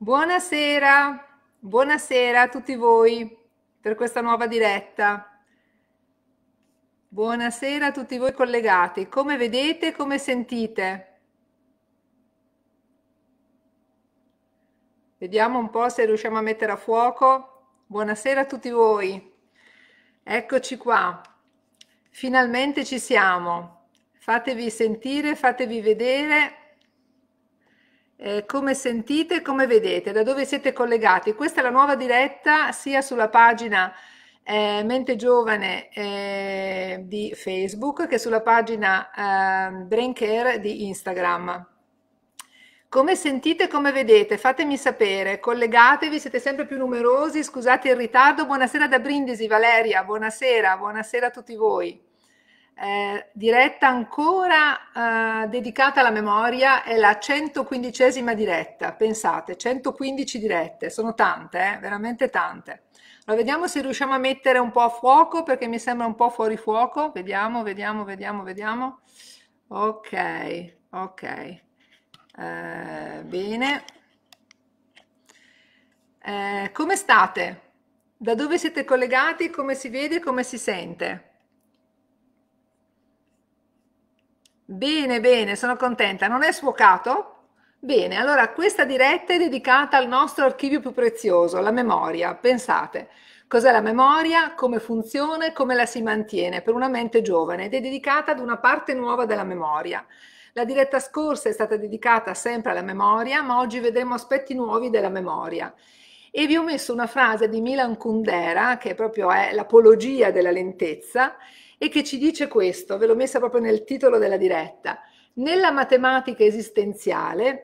Buonasera, buonasera a tutti voi per questa nuova diretta. Buonasera a tutti voi collegati. Come vedete, come sentite? Vediamo un po' se riusciamo a mettere a fuoco. Buonasera a tutti voi. Eccoci qua. Finalmente ci siamo. Fatevi sentire, fatevi vedere. Eh, come sentite, come vedete, da dove siete collegati? Questa è la nuova diretta sia sulla pagina eh, Mente Giovane eh, di Facebook che sulla pagina eh, Brain Care di Instagram. Come sentite, come vedete? Fatemi sapere, collegatevi, siete sempre più numerosi, scusate il ritardo, buonasera da Brindisi, Valeria, buonasera, buonasera a tutti voi eh, diretta ancora eh, dedicata alla memoria è la 115 diretta, pensate, 115 dirette, sono tante, eh, veramente tante. Allora, vediamo se riusciamo a mettere un po' a fuoco perché mi sembra un po' fuori fuoco, vediamo, vediamo, vediamo, vediamo. Ok, ok, eh, bene. Eh, come state? Da dove siete collegati? Come si vede? Come si sente? Bene, bene, sono contenta. Non è sfocato? Bene, allora questa diretta è dedicata al nostro archivio più prezioso, la memoria. Pensate, cos'è la memoria, come funziona e come la si mantiene per una mente giovane ed è dedicata ad una parte nuova della memoria. La diretta scorsa è stata dedicata sempre alla memoria, ma oggi vedremo aspetti nuovi della memoria. E vi ho messo una frase di Milan Kundera, che proprio è l'apologia della lentezza, e che ci dice questo, ve l'ho messa proprio nel titolo della diretta. Nella matematica esistenziale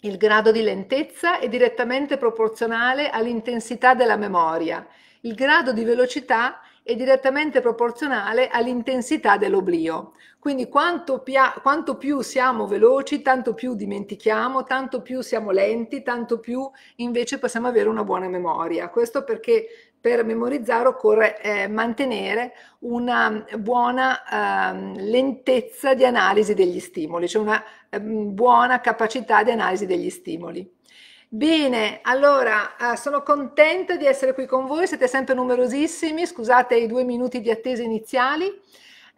il grado di lentezza è direttamente proporzionale all'intensità della memoria, il grado di velocità è direttamente proporzionale all'intensità dell'oblio. Quindi quanto, pia- quanto, più siamo veloci, tanto più dimentichiamo, tanto più siamo lenti, tanto più invece possiamo avere una buona memoria. Questo perché per memorizzare occorre eh, mantenere una buona eh, lentezza di analisi degli stimoli, cioè una eh, buona capacità di analisi degli stimoli. Bene, allora eh, sono contenta di essere qui con voi, siete sempre numerosissimi, scusate i due minuti di attesa iniziali.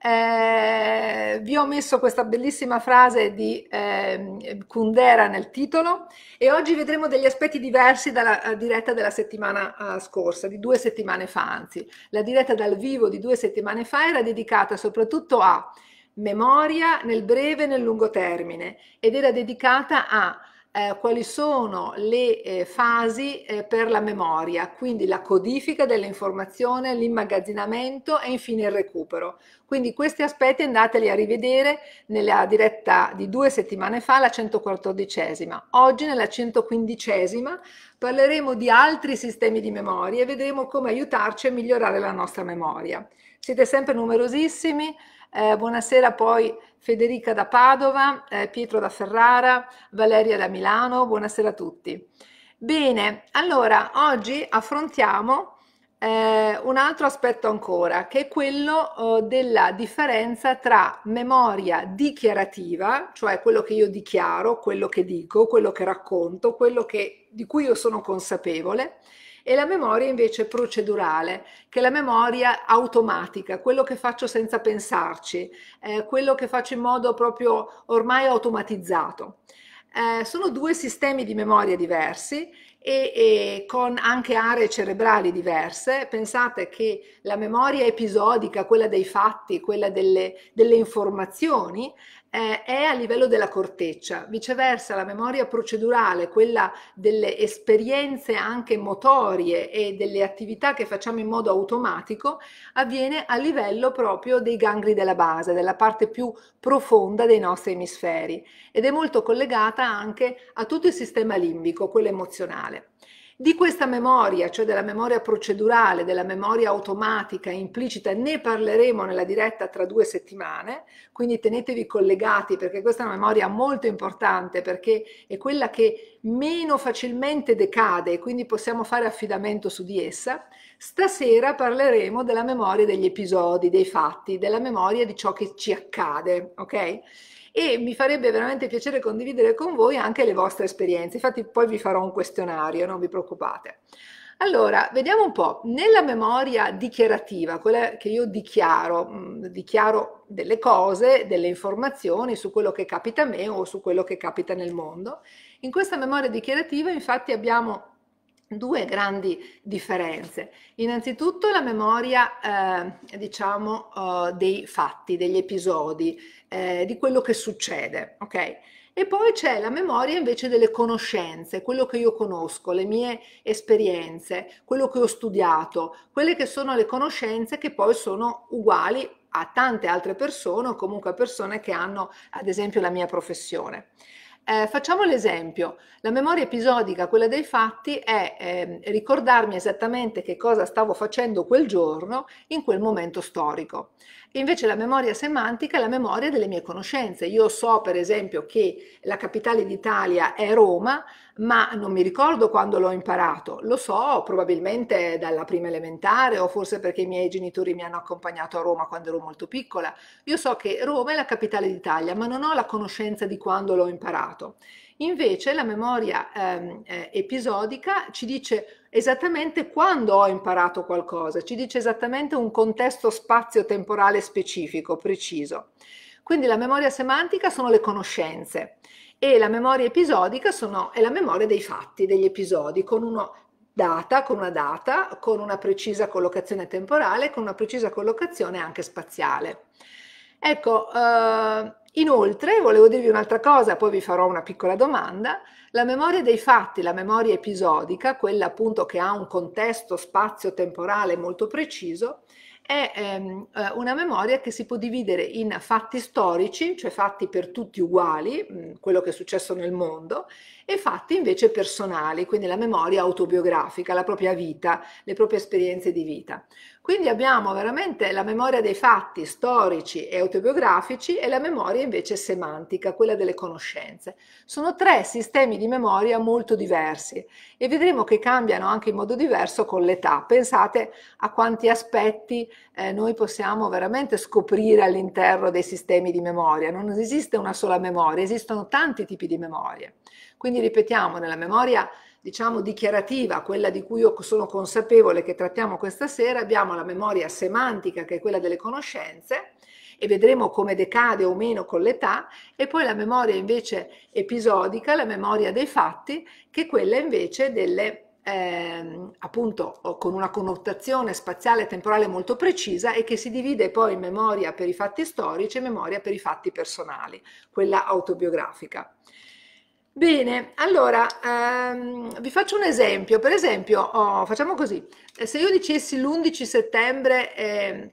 Eh, vi ho messo questa bellissima frase di eh, Kundera nel titolo e oggi vedremo degli aspetti diversi dalla eh, diretta della settimana uh, scorsa, di due settimane fa anzi. La diretta dal vivo di due settimane fa era dedicata soprattutto a memoria nel breve e nel lungo termine ed era dedicata a eh, quali sono le eh, fasi eh, per la memoria, quindi la codifica dell'informazione, l'immagazzinamento e infine il recupero. Quindi questi aspetti andateli a rivedere nella diretta di due settimane fa, la 114esima. Oggi nella 115esima parleremo di altri sistemi di memoria e vedremo come aiutarci a migliorare la nostra memoria. Siete sempre numerosissimi, eh, buonasera poi Federica da Padova, eh, Pietro da Ferrara, Valeria da Milano, buonasera a tutti. Bene, allora oggi affrontiamo eh, un altro aspetto ancora, che è quello eh, della differenza tra memoria dichiarativa, cioè quello che io dichiaro, quello che dico, quello che racconto, quello che, di cui io sono consapevole, e la memoria invece procedurale, che è la memoria automatica, quello che faccio senza pensarci, eh, quello che faccio in modo proprio ormai automatizzato. Eh, sono due sistemi di memoria diversi e, e, con anche aree cerebrali diverse. Pensate che la memoria episodica, quella dei fatti, quella delle, delle informazioni, eh, è a livello della corteccia, viceversa la memoria procedurale, quella delle esperienze anche motorie e delle attività che facciamo in modo automatico, avviene a livello proprio dei gangli della base, della parte più profonda dei nostri emisferi ed è molto collegata anche a tutto il sistema limbico, quello emozionale. Di questa memoria, cioè della memoria procedurale, della memoria automatica implicita, ne parleremo nella diretta tra due settimane, quindi tenetevi collegati perché questa è una memoria molto importante perché è quella che meno facilmente decade e quindi possiamo fare affidamento su di essa. Stasera parleremo della memoria degli episodi, dei fatti, della memoria di ciò che ci accade, ok? e mi farebbe veramente piacere condividere con voi anche le vostre esperienze. Infatti poi vi farò un questionario, non vi preoccupate. Allora, vediamo un po', nella memoria dichiarativa, quella che io dichiaro, mh, mm, dichiaro delle cose, delle informazioni su quello che capita a me o su quello che capita nel mondo, in questa memoria dichiarativa infatti abbiamo due grandi differenze. Innanzitutto la memoria, eh, diciamo, eh, dei fatti, degli episodi, eh, di quello che succede, ok? E poi c'è la memoria invece delle conoscenze, quello che io conosco, le mie esperienze, quello che ho studiato, quelle che sono le conoscenze che poi sono uguali a tante altre persone o comunque a persone che hanno ad esempio la mia professione. Eh, facciamo l'esempio, la memoria episodica, quella dei fatti, è eh, ricordarmi esattamente che cosa stavo facendo quel giorno in quel momento storico. Invece la memoria semantica è la memoria delle mie conoscenze. Io so per esempio che la capitale d'Italia è Roma, ma non mi ricordo quando l'ho imparato, lo so probabilmente dalla prima elementare o forse perché i miei genitori mi hanno accompagnato a Roma quando ero molto piccola. Io so che Roma è la capitale d'Italia, ma non ho la conoscenza di quando l'ho imparato. Invece la memoria ehm, eh, episodica ci dice esattamente quando ho imparato qualcosa, ci dice esattamente un contesto spazio-temporale specifico, preciso. Quindi la memoria semantica sono le conoscenze e la memoria episodica sono, è la memoria dei fatti, degli episodi, con uno data, con una data, con una precisa collocazione temporale, con una precisa collocazione anche spaziale. Ecco, eh, inoltre volevo dirvi un'altra cosa, poi vi farò una piccola domanda. La memoria dei fatti, la memoria episodica, quella appunto che ha un contesto spazio-temporale molto preciso, è ehm, eh, una memoria che si può dividere in fatti storici, cioè fatti per tutti uguali, mh, mm, quello che è successo nel mondo, e fatti invece personali, quindi la memoria autobiografica, la propria vita, le proprie esperienze di vita. Quindi abbiamo veramente la memoria dei fatti storici e autobiografici e la memoria invece semantica, quella delle conoscenze. Sono tre sistemi di memoria molto diversi e vedremo che cambiano anche in modo diverso con l'età. Pensate a quanti aspetti eh, noi possiamo veramente scoprire all'interno dei sistemi di memoria. Non esiste una sola memoria, esistono tanti tipi di memorie. Quindi ripetiamo, nella memoria diciamo dichiarativa, quella di cui io sono consapevole che trattiamo questa sera, abbiamo la memoria semantica che è quella delle conoscenze e vedremo come decade o meno con l'età e poi la memoria invece episodica, la memoria dei fatti, che è quella invece delle eh, appunto con una connotazione spaziale e temporale molto precisa e che si divide poi in memoria per i fatti storici e memoria per i fatti personali, quella autobiografica. Bene, allora ehm, vi faccio un esempio. Per esempio, oh, facciamo così: eh, se io dicessi l'11 settembre, eh,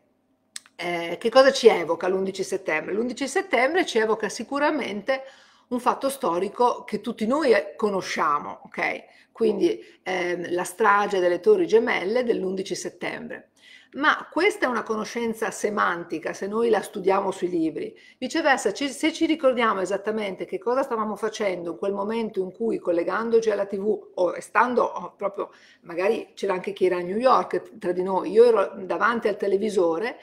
eh, che cosa ci evoca l'11 settembre? L'11 settembre ci evoca sicuramente un fatto storico che tutti noi eh, conosciamo, ok? Quindi ehm, la strage delle Torri Gemelle dell'11 settembre ma questa è una conoscenza semantica se noi la studiamo sui libri. Viceversa, ci, se ci ricordiamo esattamente che cosa stavamo facendo in quel momento in cui collegandoci alla TV o stando o proprio, magari c'era anche chi era a New York tra di noi, io ero davanti al televisore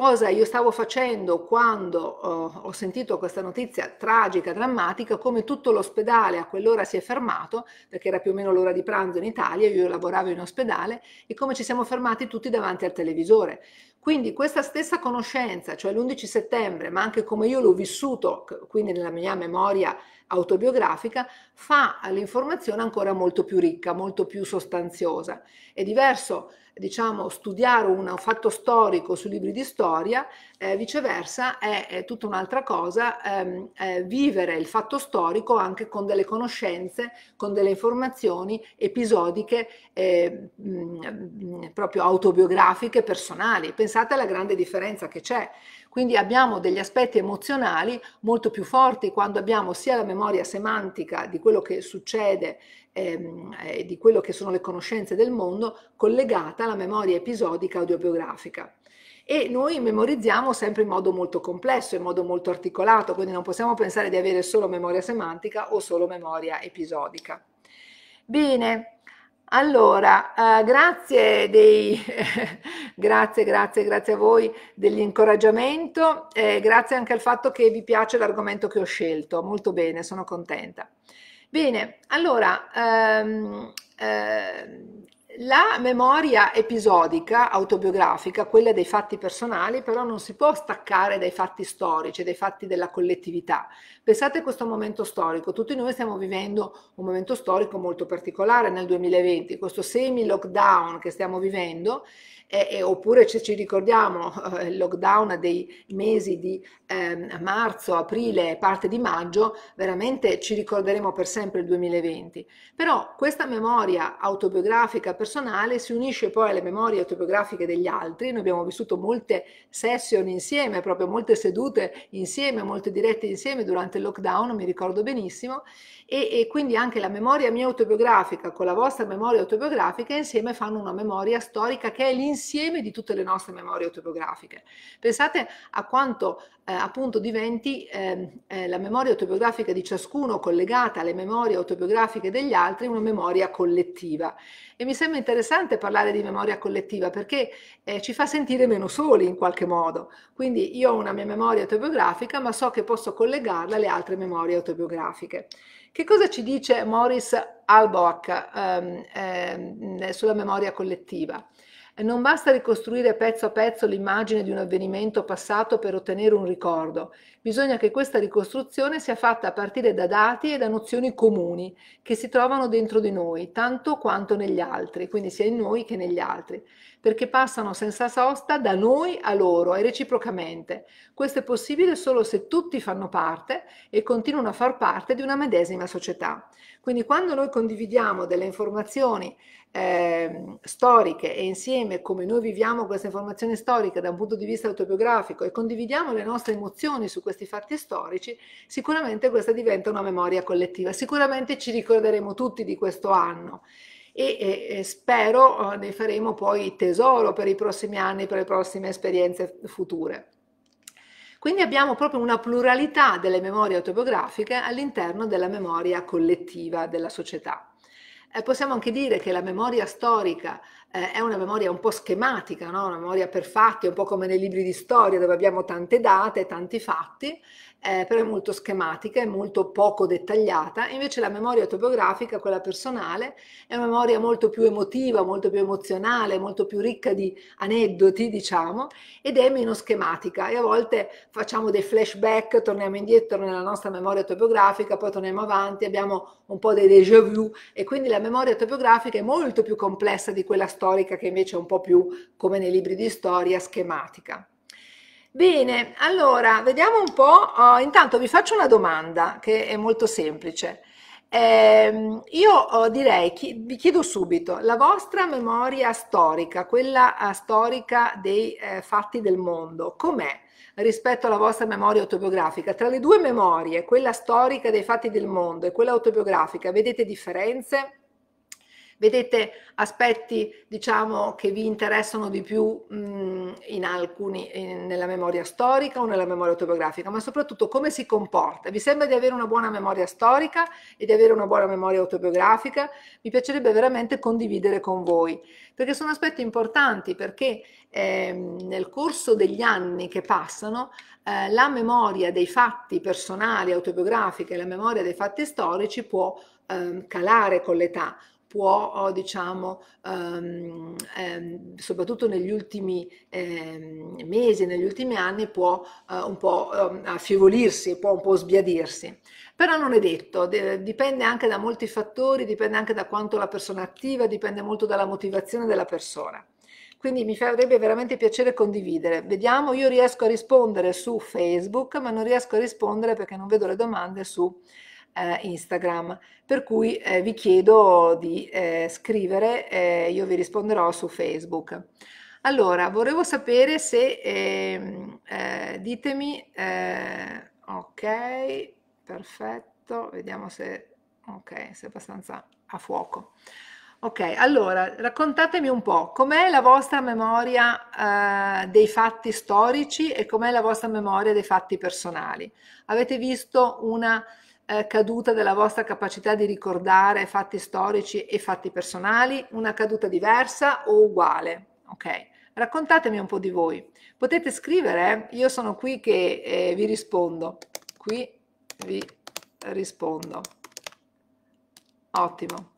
cosa io stavo facendo quando uh, ho sentito questa notizia tragica, drammatica, come tutto l'ospedale a quell'ora si è fermato, perché era più o meno l'ora di pranzo in Italia, io lavoravo in ospedale, e come ci siamo fermati tutti davanti al televisore. Quindi questa stessa conoscenza, cioè l'11 settembre, ma anche come io l'ho vissuto, quindi nella mia memoria autobiografica, fa l'informazione ancora molto più ricca, molto più sostanziosa. È diverso diciamo, studiare un fatto storico su libri di storia, eh, viceversa è, è tutta un'altra cosa ehm, eh, vivere il fatto storico anche con delle conoscenze, con delle informazioni episodiche, eh, mh, mm, mh, mm, proprio autobiografiche, personali. Pensate alla grande differenza che c'è. Quindi abbiamo degli aspetti emozionali molto più forti quando abbiamo sia la memoria semantica di quello che succede ehm, e di quello che sono le conoscenze del mondo collegata alla memoria episodica autobiografica e noi memorizziamo sempre in modo molto complesso, in modo molto articolato, quindi non possiamo pensare di avere solo memoria semantica o solo memoria episodica. Bene, allora, eh, grazie, dei, grazie, grazie, grazie a voi dell'incoraggiamento, eh, grazie anche al fatto che vi piace l'argomento che ho scelto, molto bene, sono contenta. Bene, allora, ehm, eh, la memoria episodica, autobiografica, quella dei fatti personali, però non si può staccare dai fatti storici, dai fatti della collettività. Pensate a questo momento storico, tutti noi stiamo vivendo un momento storico molto particolare nel 2020, questo semi-lockdown che stiamo vivendo eh, eh, oppure se ci ricordiamo eh, il lockdown dei mesi di ehm, marzo, aprile parte di maggio, veramente ci ricorderemo per sempre il 2020. Però questa memoria autobiografica personale si unisce poi alle memorie autobiografiche degli altri, noi abbiamo vissuto molte session insieme, proprio molte sedute insieme, molte dirette insieme durante il lockdown, mi ricordo benissimo, e, e quindi anche la memoria mia autobiografica con la vostra memoria autobiografica insieme fanno una memoria storica che è l'insieme insieme di tutte le nostre memorie autobiografiche. Pensate a quanto eh, appunto diventi eh, eh, la memoria autobiografica di ciascuno collegata alle memorie autobiografiche degli altri una memoria collettiva. E mi sembra interessante parlare di memoria collettiva perché eh, ci fa sentire meno soli in qualche modo. Quindi io ho una mia memoria autobiografica ma so che posso collegarla alle altre memorie autobiografiche. Che cosa ci dice Morris Albach ehm, ehm, sulla memoria collettiva? Non basta ricostruire pezzo a pezzo l'immagine di un avvenimento passato per ottenere un ricordo, bisogna che questa ricostruzione sia fatta a partire da dati e da nozioni comuni che si trovano dentro di noi, tanto quanto negli altri, quindi sia in noi che negli altri, perché passano senza sosta da noi a loro e reciprocamente. Questo è possibile solo se tutti fanno parte e continuano a far parte di una medesima società. Quindi quando noi condividiamo delle informazioni eh, storiche e insieme come noi viviamo queste informazioni storiche da un punto di vista autobiografico e condividiamo le nostre emozioni su questi fatti storici, sicuramente questa diventa una memoria collettiva. Sicuramente ci ricorderemo tutti di questo anno e, e, e spero eh, ne faremo poi tesoro per i prossimi anni, per le prossime esperienze future. Quindi abbiamo proprio una pluralità delle memorie autobiografiche all'interno della memoria collettiva della società eh, possiamo anche dire che la memoria storica eh, è una memoria un po' schematica, no? una memoria per fatti, un po' come nei libri di storia dove abbiamo tante date, tanti fatti, eh, però è molto schematica, e molto poco dettagliata, invece la memoria autobiografica, quella personale, è una memoria molto più emotiva, molto più emozionale, molto più ricca di aneddoti, diciamo, ed è meno schematica e a volte facciamo dei flashback, torniamo indietro nella nostra memoria autobiografica, poi torniamo avanti, abbiamo un po' dei déjà vu e quindi la memoria autobiografica è molto più complessa di quella storica che invece è un po' più come nei libri di storia schematica. Bene, allora vediamo un po'. Oh, intanto vi faccio una domanda che è molto semplice. Eh, io oh, direi, chi, vi chiedo subito, la vostra memoria storica, quella eh, storica dei eh, fatti del mondo, com'è rispetto alla vostra memoria autobiografica? Tra le due memorie, quella storica dei fatti del mondo e quella autobiografica, vedete differenze? Vedete aspetti diciamo, che vi interessano di più mh, mhmm, in alcuni, in, nella memoria storica o nella memoria autobiografica, ma soprattutto come si comporta. Vi sembra di avere una buona memoria storica e di avere una buona memoria autobiografica? Mi piacerebbe veramente condividere con voi, perché sono aspetti importanti, perché eh, nel corso degli anni che passano eh, la memoria dei fatti personali, autobiografiche, la memoria dei fatti storici può ehm, calare con l'età può, oh, diciamo, ehm, ehm, soprattutto negli ultimi ehm, mesi, negli ultimi anni, può eh, un po' ehm, affievolirsi, può un po' sbiadirsi. Però non è detto, de- dipende anche da molti fattori, dipende anche da quanto la persona è attiva, dipende molto dalla motivazione della persona. Quindi mi farebbe veramente piacere condividere. Vediamo, io riesco a rispondere su Facebook, ma non riesco a rispondere perché non vedo le domande su Facebook eh, Instagram. Per cui eh, vi chiedo di eh, scrivere, eh, io vi risponderò su Facebook. Allora, volevo sapere se, ehm, eh, ditemi, eh, ok, perfetto, vediamo se, ok, se è abbastanza a fuoco. Ok, allora raccontatemi un po' com'è la vostra memoria eh, dei fatti storici e com'è la vostra memoria dei fatti personali. Avete visto una eh, caduta della vostra capacità di ricordare fatti storici e fatti personali, una caduta diversa o uguale. Ok, raccontatemi un po' di voi. Potete scrivere, io sono qui che eh, vi rispondo. Qui vi rispondo. Ottimo.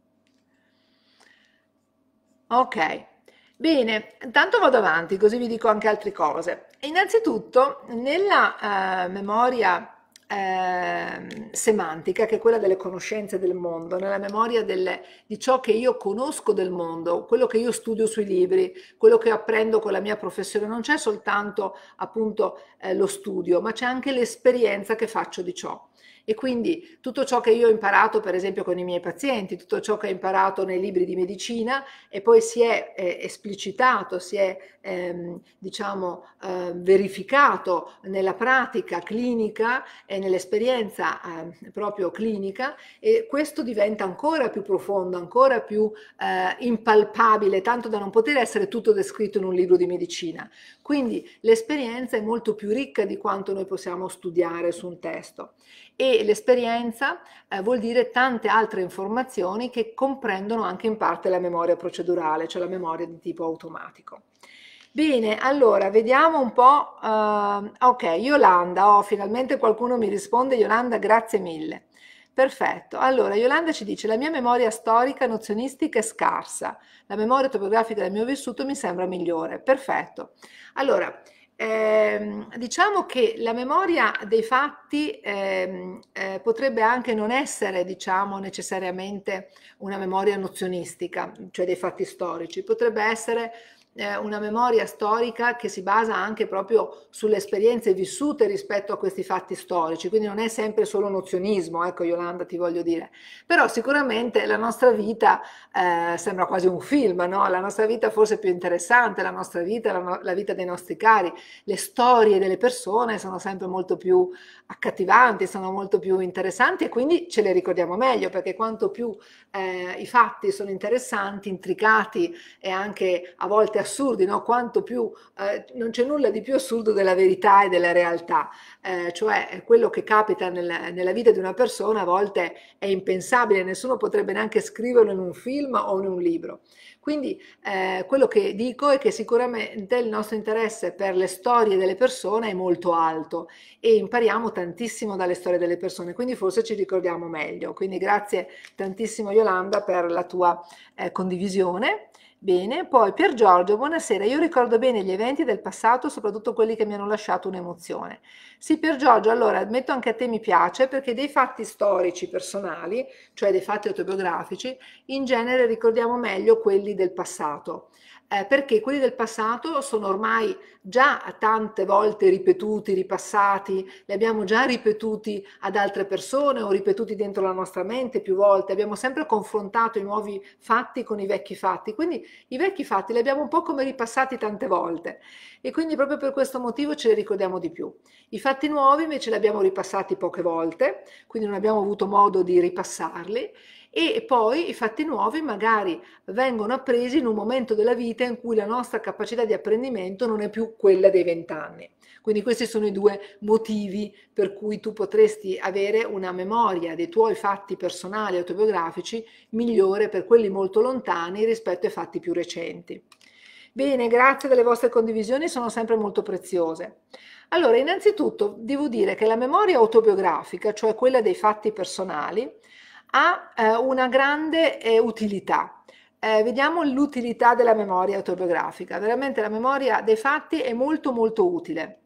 Ok, Bene, intanto vado avanti così vi dico anche altre cose. Innanzitutto, nella eh, memoria eh, semantica, che è quella delle conoscenze del mondo, nella memoria del, di ciò che io conosco del mondo, quello che io studio sui libri, quello che apprendo con la mia professione. Non c'è soltanto appunto eh, lo studio, ma c'è anche l'esperienza che faccio di ciò. E quindi tutto ciò che io ho imparato, per esempio, con i miei pazienti, tutto ciò che ho imparato nei libri di medicina e poi si è eh, esplicitato, si è ehm, diciamo, eh, verificato nella pratica clinica e nell'esperienza eh, proprio clinica e questo diventa ancora più profondo, ancora più eh, impalpabile, tanto da non poter essere tutto descritto in un libro di medicina. Quindi l'esperienza è molto più ricca di quanto noi possiamo studiare su un testo e l'esperienza eh, vuol dire tante altre informazioni che comprendono anche in parte la memoria procedurale, cioè la memoria di tipo automatico. Bene, allora vediamo un po'. Uh, ok, Yolanda, oh, finalmente qualcuno mi risponde. Yolanda, grazie mille. Perfetto. Allora, Yolanda ci dice: La mia memoria storica, nozionistica è scarsa. La memoria topografica del mio vissuto mi sembra migliore. Perfetto. Allora, eh, diciamo che la memoria dei fatti eh, eh, potrebbe anche non essere, diciamo, necessariamente una memoria nozionistica, cioè dei fatti storici, potrebbe essere eh, una memoria storica che si basa anche proprio sulle esperienze vissute rispetto a questi fatti storici, quindi non è sempre solo nozionismo, ecco Yolanda ti voglio dire, però sicuramente la nostra vita eh, sembra quasi un film, no? la nostra vita forse è più interessante, la nostra vita, la, no la vita dei nostri cari, le storie delle persone sono sempre molto più accattivanti, sono molto più interessanti e quindi ce le ricordiamo meglio perché quanto più eh, i fatti sono interessanti, intricati e anche a volte assurdi, no? quanto più eh, non c'è nulla di più assurdo della verità e della realtà, eh, cioè quello che capita nel, nella vita di una persona a volte è impensabile, nessuno potrebbe neanche scriverlo in un film o in un libro. Quindi eh, quello che dico è che sicuramente il nostro interesse per le storie delle persone è molto alto e impariamo tantissimo dalle storie delle persone, quindi forse ci ricordiamo meglio. Quindi grazie tantissimo. Io Yolanda per la tua eh, condivisione. Bene, poi Pier Giorgio, buonasera. Io ricordo bene gli eventi del passato, soprattutto quelli che mi hanno lasciato un'emozione. Sì, Pier Giorgio, allora metto anche a te mi piace perché dei fatti storici personali, cioè dei fatti autobiografici, in genere ricordiamo meglio quelli del passato eh, perché quelli del passato sono ormai già tante volte ripetuti, ripassati, li abbiamo già ripetuti ad altre persone o ripetuti dentro la nostra mente più volte, abbiamo sempre confrontato i nuovi fatti con i vecchi fatti, quindi i vecchi fatti li abbiamo un po' come ripassati tante volte e quindi proprio per questo motivo ce li ricordiamo di più. I fatti nuovi invece li abbiamo ripassati poche volte, quindi non abbiamo avuto modo di ripassarli e poi i fatti nuovi magari vengono appresi in un momento della vita in cui la nostra capacità di apprendimento non è più quella dei vent'anni. Quindi questi sono i due motivi per cui tu potresti avere una memoria dei tuoi fatti personali autobiografici migliore per quelli molto lontani rispetto ai fatti più recenti. Bene, grazie delle vostre condivisioni, sono sempre molto preziose. Allora, innanzitutto devo dire che la memoria autobiografica, cioè quella dei fatti personali, ha eh, una grande eh, utilità. Eh, vediamo l'utilità della memoria autobiografica. Veramente la memoria dei fatti è molto molto utile.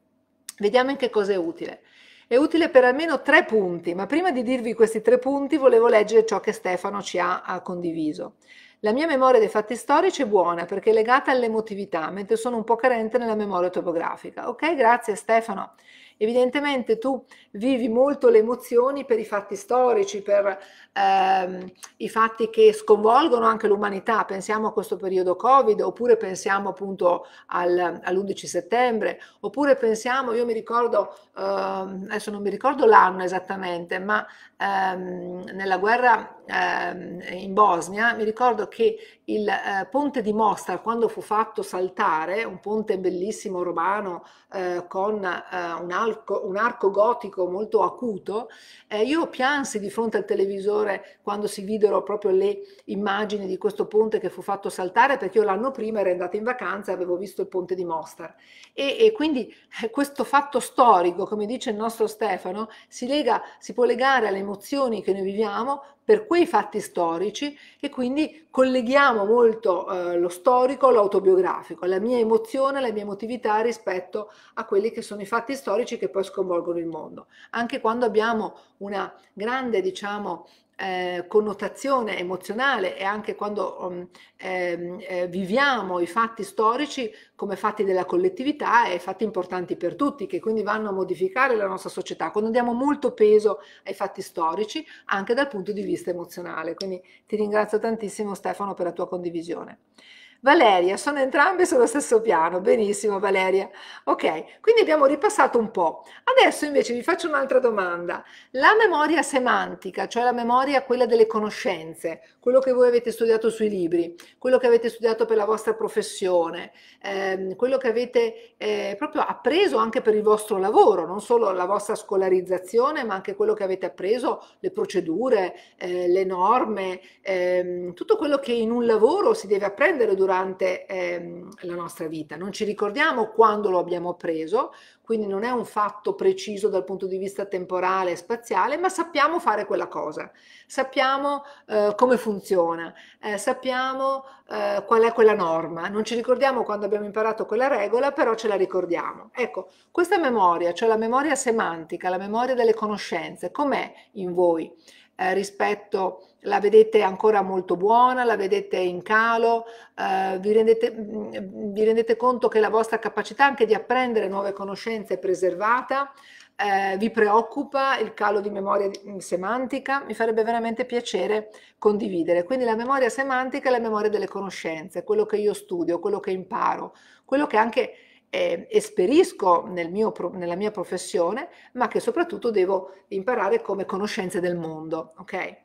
Vediamo in che cosa è utile. È utile per almeno tre punti, ma prima di dirvi questi tre punti volevo leggere ciò che Stefano ci ha, ha condiviso. La mia memoria dei fatti storici è buona perché è legata all'emotività, mentre sono un po' carente nella memoria autobiografica. Ok, grazie Stefano. Evidentemente tu vivi molto le emozioni per i fatti storici, per ehm, i fatti che sconvolgono anche l'umanità. Pensiamo a questo periodo Covid, oppure pensiamo appunto al, all'11 settembre, oppure pensiamo, io mi ricordo, ehm, adesso non mi ricordo l'anno esattamente, ma ehm, nella guerra ehm, in Bosnia mi ricordo che il eh, ponte di Mostar quando fu fatto saltare, un ponte bellissimo romano eh, con eh, un, arco, un, arco, gotico molto acuto, eh, io piansi di fronte al televisore quando si videro proprio le immagini di questo ponte che fu fatto saltare perché io l'anno prima ero andata in vacanza e avevo visto il ponte di Mostar. E, e quindi eh, questo fatto storico, come dice il nostro Stefano, si, lega, si può legare alle emozioni che noi viviamo per quei fatti storici e quindi colleghiamo molto eh, lo storico all'autobiografico, la mia emozione, la mia emotività rispetto a quelli che sono i fatti storici che poi sconvolgono il mondo. Anche quando abbiamo una grande, diciamo, eh, connotazione emozionale e anche quando um, eh, viviamo i fatti storici come fatti della collettività e fatti importanti per tutti, che quindi vanno a modificare la nostra società, quando diamo molto peso ai fatti storici anche dal punto di vista emozionale. Quindi ti ringrazio tantissimo Stefano per la tua condivisione. Valeria, sono entrambe sullo stesso piano. Benissimo, Valeria. Ok, quindi abbiamo ripassato un po'. Adesso invece vi faccio un'altra domanda. La memoria semantica, cioè la memoria quella delle conoscenze, quello che voi avete studiato sui libri, quello che avete studiato per la vostra professione, ehm, quello che avete eh, proprio appreso anche per il vostro lavoro, non solo la vostra scolarizzazione, ma anche quello che avete appreso, le procedure, eh, le norme, ehm, tutto quello che in un lavoro si deve apprendere durante durante ehm, la nostra vita. Non ci ricordiamo quando lo abbiamo preso, quindi non è un fatto preciso dal punto di vista temporale e spaziale, ma sappiamo fare quella cosa, sappiamo eh, come funziona, eh, sappiamo eh, qual è quella norma. Non ci ricordiamo quando abbiamo imparato quella regola, però ce la ricordiamo. Ecco, questa memoria, cioè la memoria semantica, la memoria delle conoscenze, com'è in voi eh, rispetto a la vedete ancora molto buona, la vedete in calo, eh, vi, rendete, mm, vi, rendete, conto che la vostra capacità anche di apprendere nuove conoscenze è preservata, eh, vi preoccupa il calo di memoria mm, semantica, mi farebbe veramente piacere condividere. Quindi la memoria semantica è la memoria delle conoscenze, quello che io studio, quello che imparo, quello che anche eh, esperisco nel mio, nella mia professione, ma che soprattutto devo imparare come conoscenze del mondo. Okay?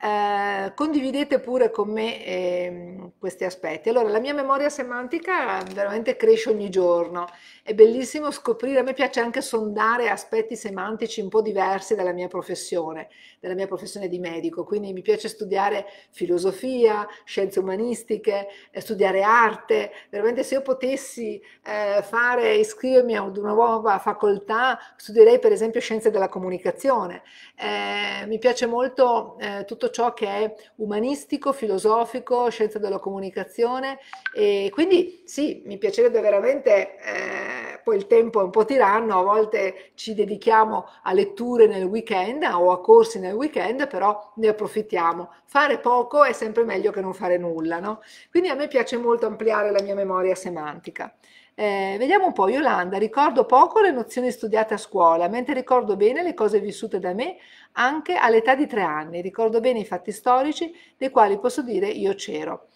Eh, condividete pure con me eh, questi aspetti. Allora, la mia memoria semantica veramente cresce ogni giorno, è bellissimo scoprire, a me piace anche sondare aspetti semantici un po' diversi dalla mia professione, dalla mia professione di medico, quindi mi piace studiare filosofia, scienze umanistiche, eh, studiare arte, veramente se io potessi eh, fare, iscrivermi ad una nuova facoltà, studierei per esempio scienze della comunicazione. Eh, mi piace molto tutto tutto ciò che è umanistico, filosofico, scienza della comunicazione e quindi sì, mi piacerebbe veramente, eh, poi il tempo è un po' tiranno, a volte ci dedichiamo a letture nel weekend o a corsi nel weekend, però ne approfittiamo. Fare poco è sempre meglio che non fare nulla, no? Quindi a me piace molto ampliare la mia memoria semantica. Eh, vediamo un po', Yolanda, ricordo poco le nozioni studiate a scuola, mentre ricordo bene le cose vissute da me anche all'età di tre anni, ricordo bene i fatti storici dei quali posso dire io c'ero.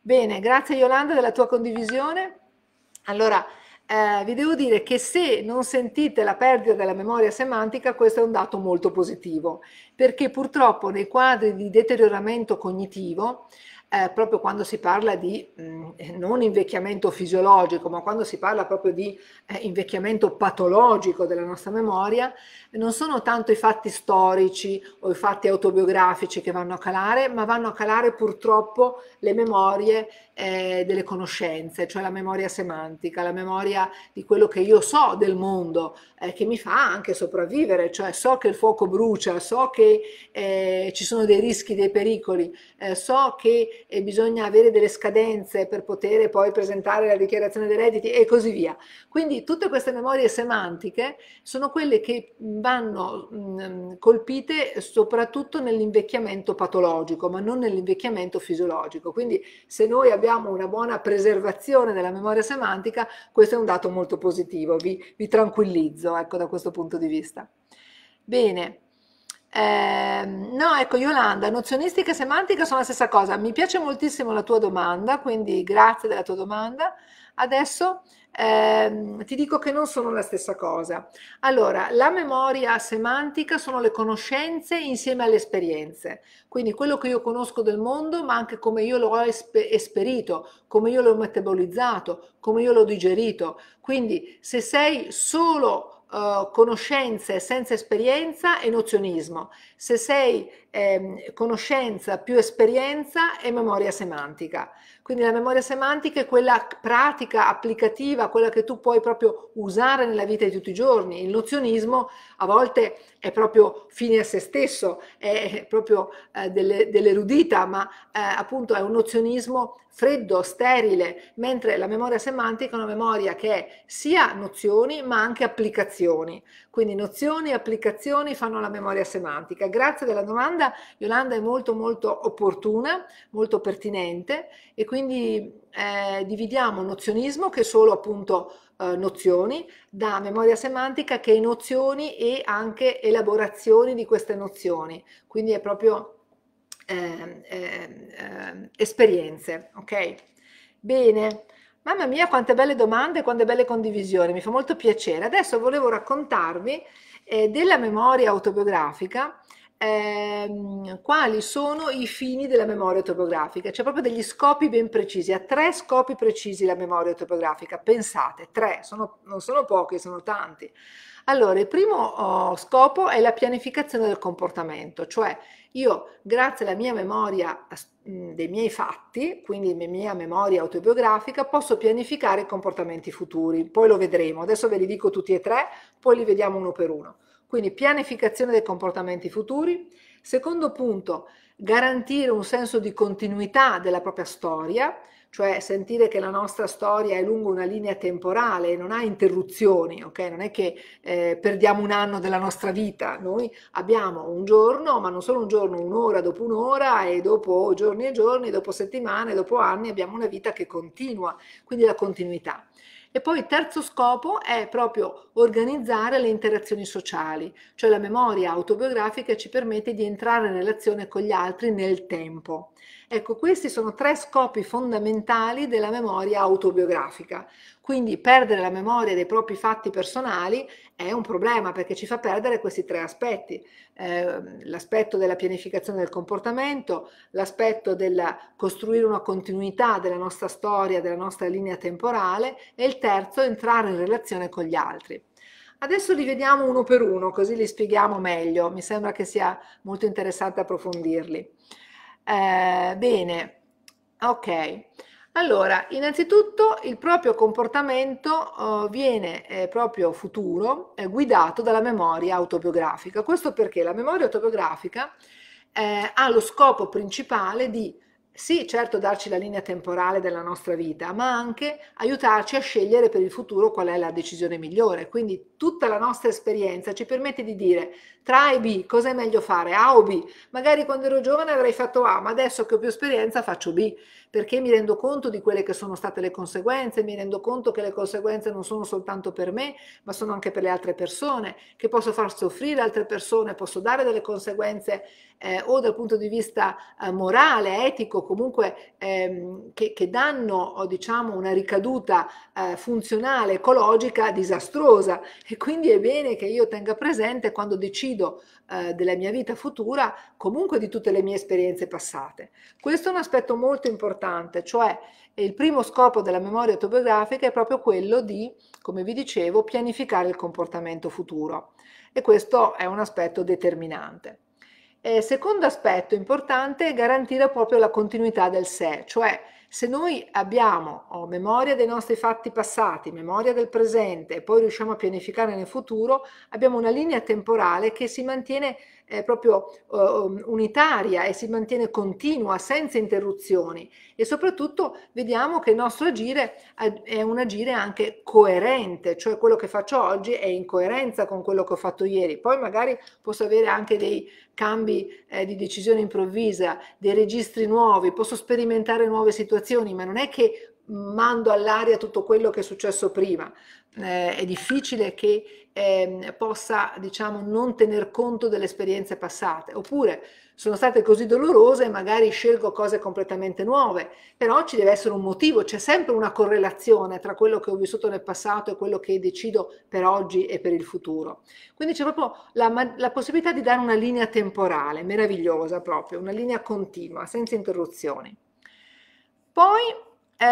Bene, grazie Yolanda della tua condivisione. Allora, eh, vi devo dire che se non sentite la perdita della memoria semantica, questo è un dato molto positivo, perché purtroppo nei quadri di deterioramento cognitivo eh, proprio quando si parla di mh, mm, non invecchiamento fisiologico, ma quando si parla proprio di eh, invecchiamento patologico della nostra memoria, non sono tanto i fatti storici o i fatti autobiografici che vanno a calare, ma vanno a calare purtroppo le memorie eh, delle conoscenze, cioè la memoria semantica, la memoria di quello che io so del mondo, eh, che mi fa anche sopravvivere, cioè so che il fuoco brucia, so che eh, ci sono dei rischi, dei pericoli, eh, so che eh, bisogna avere delle scadenze per poter poi presentare la dichiarazione dei redditi e così via. Quindi tutte queste memorie semantiche sono quelle che vanno mh, mm, colpite soprattutto nell'invecchiamento patologico, ma non nell'invecchiamento fisiologico. Quindi se noi abbiamo abbiamo una buona preservazione della memoria semantica, questo è un dato molto positivo, vi, vi tranquillizzo ecco, da questo punto di vista. Bene, Ehm, no, ecco Yolanda, nozionistica e semantica sono la stessa cosa. Mi piace moltissimo la tua domanda, quindi grazie della tua domanda. Adesso eh, ti dico che non sono la stessa cosa. Allora, la memoria semantica sono le conoscenze insieme alle esperienze, quindi quello che io conosco del mondo, ma anche come io l'ho esper- esperito, come io l'ho metabolizzato, come io l'ho digerito. Quindi se sei solo eh, conoscenze senza esperienza e nozionismo se sei eh, conoscenza più esperienza è memoria semantica. Quindi la memoria semantica è quella pratica, applicativa, quella che tu puoi proprio usare nella vita di tutti i giorni. Il nozionismo a volte è proprio fine a se stesso, è proprio eh, delle, dell'erudita, ma eh, appunto è un nozionismo freddo, sterile, mentre la memoria semantica è una memoria che è sia nozioni ma anche applicazioni. Quindi nozioni e applicazioni fanno la memoria semantica. Grazie della domanda, Yolanda è molto molto opportuna, molto pertinente e quindi eh, dividiamo nozionismo che è solo appunto eh, nozioni da memoria semantica che è nozioni e anche elaborazioni di queste nozioni. Quindi è proprio eh, esperienze, ok? Bene. Mamma mia, quante belle domande, quante belle condivisioni, mi fa molto piacere. Adesso volevo raccontarvi eh, della memoria autobiografica, ehm, quali sono i fini della memoria autobiografica. C'è proprio degli scopi ben precisi, ha tre scopi precisi la memoria autobiografica, pensate, tre, sono, non sono pochi, sono tanti. Allora, il primo oh, scopo è la pianificazione del comportamento, cioè io grazie alla mia memoria dei miei fatti, quindi la mia memoria autobiografica, posso pianificare i comportamenti futuri, poi lo vedremo, adesso ve li dico tutti e tre, poi li vediamo uno per uno. Quindi pianificazione dei comportamenti futuri. Secondo punto, garantire un senso di continuità della propria storia, cioè sentire che la nostra storia è lungo una linea temporale, non ha interruzioni, ok? Non è che eh, perdiamo un anno della nostra vita, noi abbiamo un giorno, ma non solo un giorno, un'ora dopo un'ora e dopo giorni e giorni, dopo settimane, dopo anni abbiamo una vita che continua, quindi la continuità. E poi il terzo scopo è proprio organizzare le interazioni sociali, cioè la memoria autobiografica ci permette di entrare in relazione con gli altri nel tempo. Ecco, questi sono tre scopi fondamentali della memoria autobiografica. Quindi perdere la memoria dei propri fatti personali è un problema perché ci fa perdere questi tre aspetti. Eh, l'aspetto della pianificazione del comportamento, l'aspetto del costruire una continuità della nostra storia, della nostra linea temporale e il terzo, entrare in relazione con gli altri. Adesso li vediamo uno per uno, così li spieghiamo meglio. Mi sembra che sia molto interessante approfondirli. Eh, bene, ok. Allora, innanzitutto il proprio comportamento eh, viene eh, proprio futuro eh, guidato dalla memoria autobiografica. Questo perché la memoria autobiografica eh, ha lo scopo principale di sì, certo, darci la linea temporale della nostra vita, ma anche aiutarci a scegliere per il futuro qual è la decisione migliore. Quindi tutta la nostra esperienza ci permette di dire tra A e B cosa è meglio fare, A o B. Magari quando ero giovane avrei fatto A, ma adesso che ho più esperienza faccio B, perché mi rendo conto di quelle che sono state le conseguenze, mi rendo conto che le conseguenze non sono soltanto per me, ma sono anche per le altre persone, che posso far soffrire altre persone, posso dare delle conseguenze eh, o dal punto di vista eh, morale, etico, comunque ehm, che, che, danno diciamo, una ricaduta eh, funzionale, ecologica disastrosa e quindi è bene che io tenga presente quando decido eh, della mia vita futura comunque di tutte le mie esperienze passate. Questo è un aspetto molto importante, cioè il primo scopo della memoria autobiografica è proprio quello di, come vi dicevo, pianificare il comportamento futuro e questo è un aspetto determinante. Eh, secondo aspetto importante è garantire proprio la continuità del sé, cioè se noi abbiamo oh, memoria dei nostri fatti passati, memoria del presente e poi riusciamo a pianificare nel futuro, abbiamo una linea temporale che si mantiene eh, proprio eh, um, unitaria e si mantiene continua, senza interruzioni e soprattutto vediamo che il nostro agire è un agire anche coerente, cioè quello che faccio oggi è in coerenza con quello che ho fatto ieri, poi magari posso avere anche dei cambi eh, di decisione improvvisa, dei registri nuovi, posso sperimentare nuove situazioni, ma non è che mando all'aria tutto quello che è successo prima. Eh, è difficile che eh, possa, diciamo, non tener conto delle esperienze passate. Oppure sono state così dolorose e magari scelgo cose completamente nuove. Però ci deve essere un motivo, c'è sempre una correlazione tra quello che ho vissuto nel passato e quello che decido per oggi e per il futuro. Quindi c'è proprio la, la possibilità di dare una linea temporale, meravigliosa proprio, una linea continua, senza interruzioni. Poi eh,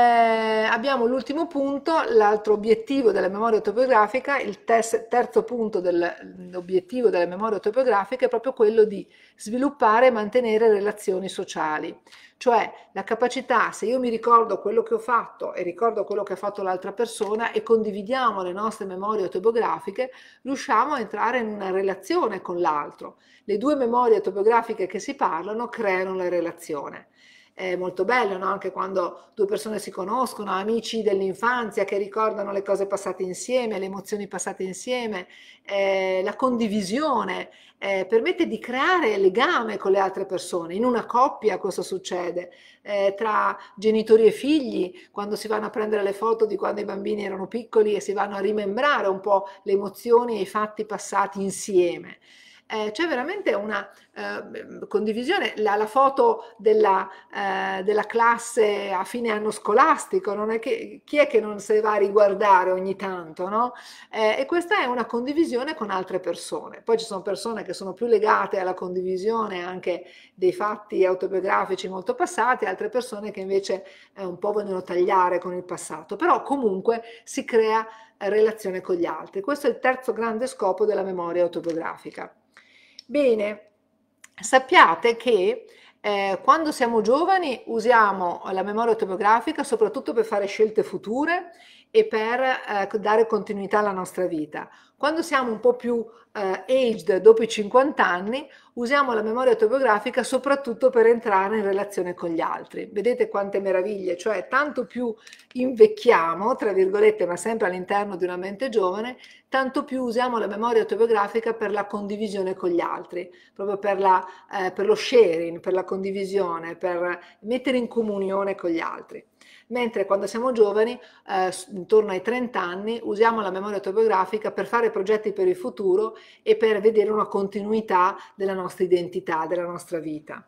abbiamo l'ultimo punto, l'altro obiettivo della memoria autobiografica, il tes- terzo punto dell'obiettivo della memoria autobiografica è proprio quello di sviluppare e mantenere relazioni sociali, cioè la capacità, se io mi ricordo quello che ho fatto e ricordo quello che ha fatto l'altra persona e condividiamo le nostre memorie autobiografiche, riusciamo a entrare in una relazione con l'altro. Le due memorie autobiografiche che si parlano creano la relazione è molto bello, no? anche quando due persone si conoscono, amici dell'infanzia che ricordano le cose passate insieme, le emozioni passate insieme, eh, la condivisione eh, permette di creare legame con le altre persone. In una coppia questo succede, eh, tra genitori e figli, quando si vanno a prendere le foto di quando i bambini erano piccoli e si vanno a rimembrare un po' le emozioni e i fatti passati insieme eh, c'è veramente una eh, condivisione, la, la foto della, eh, della, classe a fine anno scolastico, non è che, chi è che non se va a riguardare ogni tanto, no? Eh, e questa è una condivisione con altre persone. Poi ci sono persone che sono più legate alla condivisione anche dei fatti autobiografici molto passati, altre persone che invece eh, un po' vogliono tagliare con il passato, però comunque si crea eh, relazione con gli altri. Questo è il terzo grande scopo della memoria autobiografica. Bene, sappiate che eh, quando siamo giovani usiamo la memoria autobiografica soprattutto per fare scelte future e per eh, dare continuità alla nostra vita. Quando siamo un po' più eh, aged, dopo i 50 anni, usiamo la memoria autobiografica soprattutto per entrare in relazione con gli altri. Vedete quante meraviglie, cioè tanto più invecchiamo, tra virgolette, ma sempre all'interno di una mente giovane, tanto più usiamo la memoria autobiografica per la condivisione con gli altri, proprio per, la, eh, per lo sharing, per la condivisione, per mettere in comunione con gli altri mentre quando siamo giovani, eh, intorno ai 30 anni, usiamo la memoria autobiografica per fare progetti per il futuro e per vedere una continuità della nostra identità, della nostra vita.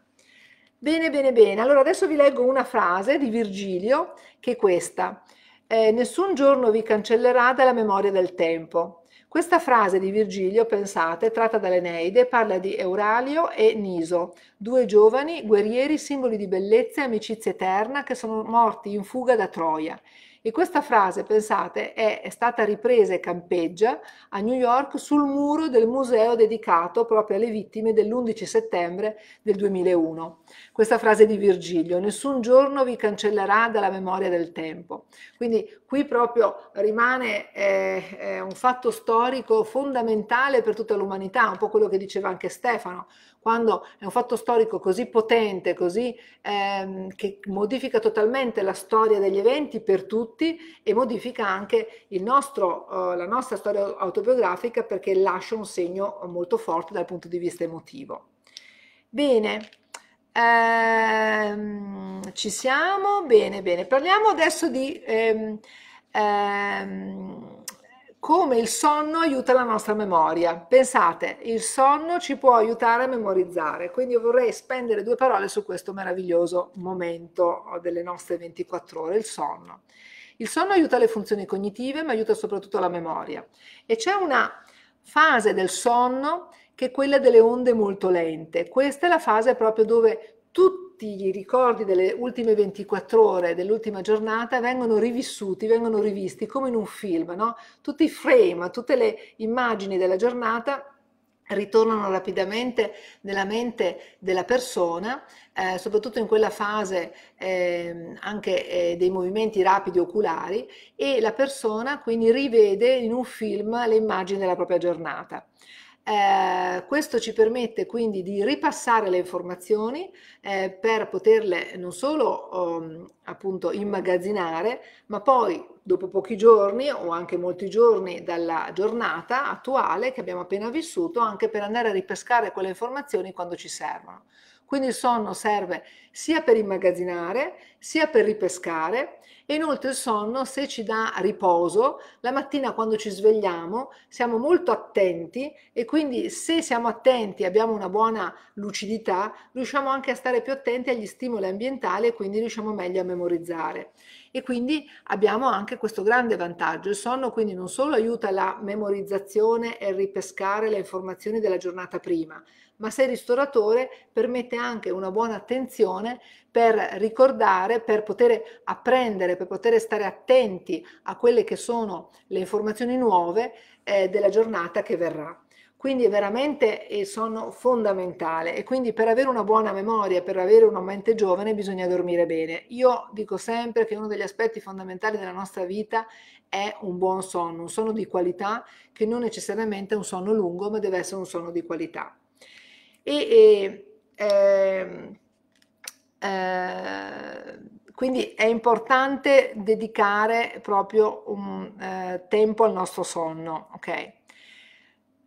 Bene, bene, bene. Allora adesso vi leggo una frase di Virgilio che è questa. Eh, nessun giorno vi cancellerà dalla memoria del tempo. Questa frase di Virgilio, pensate, tratta dall'Eneide, parla di Euralio e Niso, due giovani guerrieri simboli di bellezza e amicizia eterna che sono morti in fuga da Troia e questa frase, pensate, è, è stata ripresa e campeggia a New York sul muro del museo dedicato proprio alle vittime dell'11 settembre del 2001. Questa frase di Virgilio, nessun giorno vi cancellerà dalla memoria del tempo. Quindi qui proprio rimane eh, eh un fatto storico fondamentale per tutta l'umanità, un po' quello che diceva anche Stefano, quando è un fatto storico così potente, così, ehm, che modifica totalmente la storia degli eventi per tutti e modifica anche il nostro, eh, la nostra storia autobiografica perché lascia un segno molto forte dal punto di vista emotivo. Bene, ehm, ci siamo, bene, bene. Parliamo adesso di... Ehm, ehm come il sonno aiuta la nostra memoria. Pensate, il sonno ci può aiutare a memorizzare, quindi io vorrei spendere due parole su questo meraviglioso momento oh, delle nostre 24 ore, il sonno. Il sonno aiuta le funzioni cognitive, ma aiuta soprattutto la memoria. E c'è una fase del sonno che è quella delle onde molto lente. Questa è la fase proprio dove tutto tutti i ricordi delle ultime 24 ore, dell'ultima giornata, vengono rivissuti, vengono rivisti come in un film, no? Tutti i frame, tutte le immagini della giornata ritornano rapidamente nella mente della persona, eh, soprattutto in quella fase eh, anche eh, dei movimenti rapidi oculari e la persona quindi rivede in un film le immagini della propria giornata. Eh, questo ci permette quindi di ripassare le informazioni eh, per poterle non solo um, appunto immagazzinare, ma poi dopo pochi giorni o anche molti giorni dalla giornata attuale che abbiamo appena vissuto, anche per andare a ripescare quelle informazioni quando ci servono. Quindi il sonno serve sia per immagazzinare, sia per ripescare, e inoltre il sonno, se ci dà riposo, la mattina quando ci svegliamo siamo molto attenti e quindi se siamo attenti e abbiamo una buona lucidità, riusciamo anche a stare più attenti agli stimoli ambientali e quindi riusciamo meglio a memorizzare e quindi abbiamo anche questo grande vantaggio. Il sonno quindi non solo aiuta la memorizzazione e ripescare le informazioni della giornata prima, ma se ristoratore permette anche una buona attenzione per ricordare, per poter apprendere, per poter stare attenti a quelle che sono le informazioni nuove eh, della giornata che verrà quindi veramente eh, sono fondamentale e quindi per avere una buona memoria, per avere una mente giovane bisogna dormire bene. Io dico sempre che uno degli aspetti fondamentali della nostra vita è un buon sonno, un sonno di qualità che non necessariamente è un sonno lungo ma deve essere un sonno di qualità. E, e ehm, eh, quindi è importante dedicare proprio un eh, tempo al nostro sonno, ok?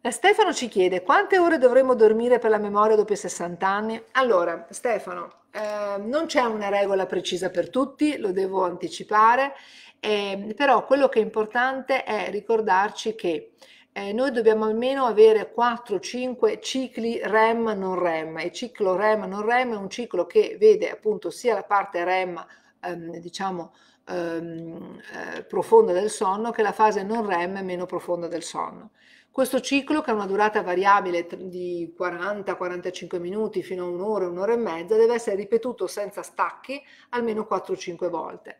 Eh, Stefano ci chiede quante ore dovremmo dormire per la memoria dopo i 60 anni? Allora, Stefano, eh, non c'è una regola precisa per tutti, lo devo anticipare, eh, però quello che è importante è ricordarci che eh, noi dobbiamo almeno avere 4-5 cicli REM non REM e ciclo REM non REM è un ciclo che vede appunto sia la parte REM, ehm, diciamo, ehm, eh, profonda del sonno che la fase non REM meno profonda del sonno. Questo ciclo, che ha una durata variabile di 40-45 minuti fino a un'ora, un'ora e mezza, deve essere ripetuto senza stacchi almeno 4-5 volte.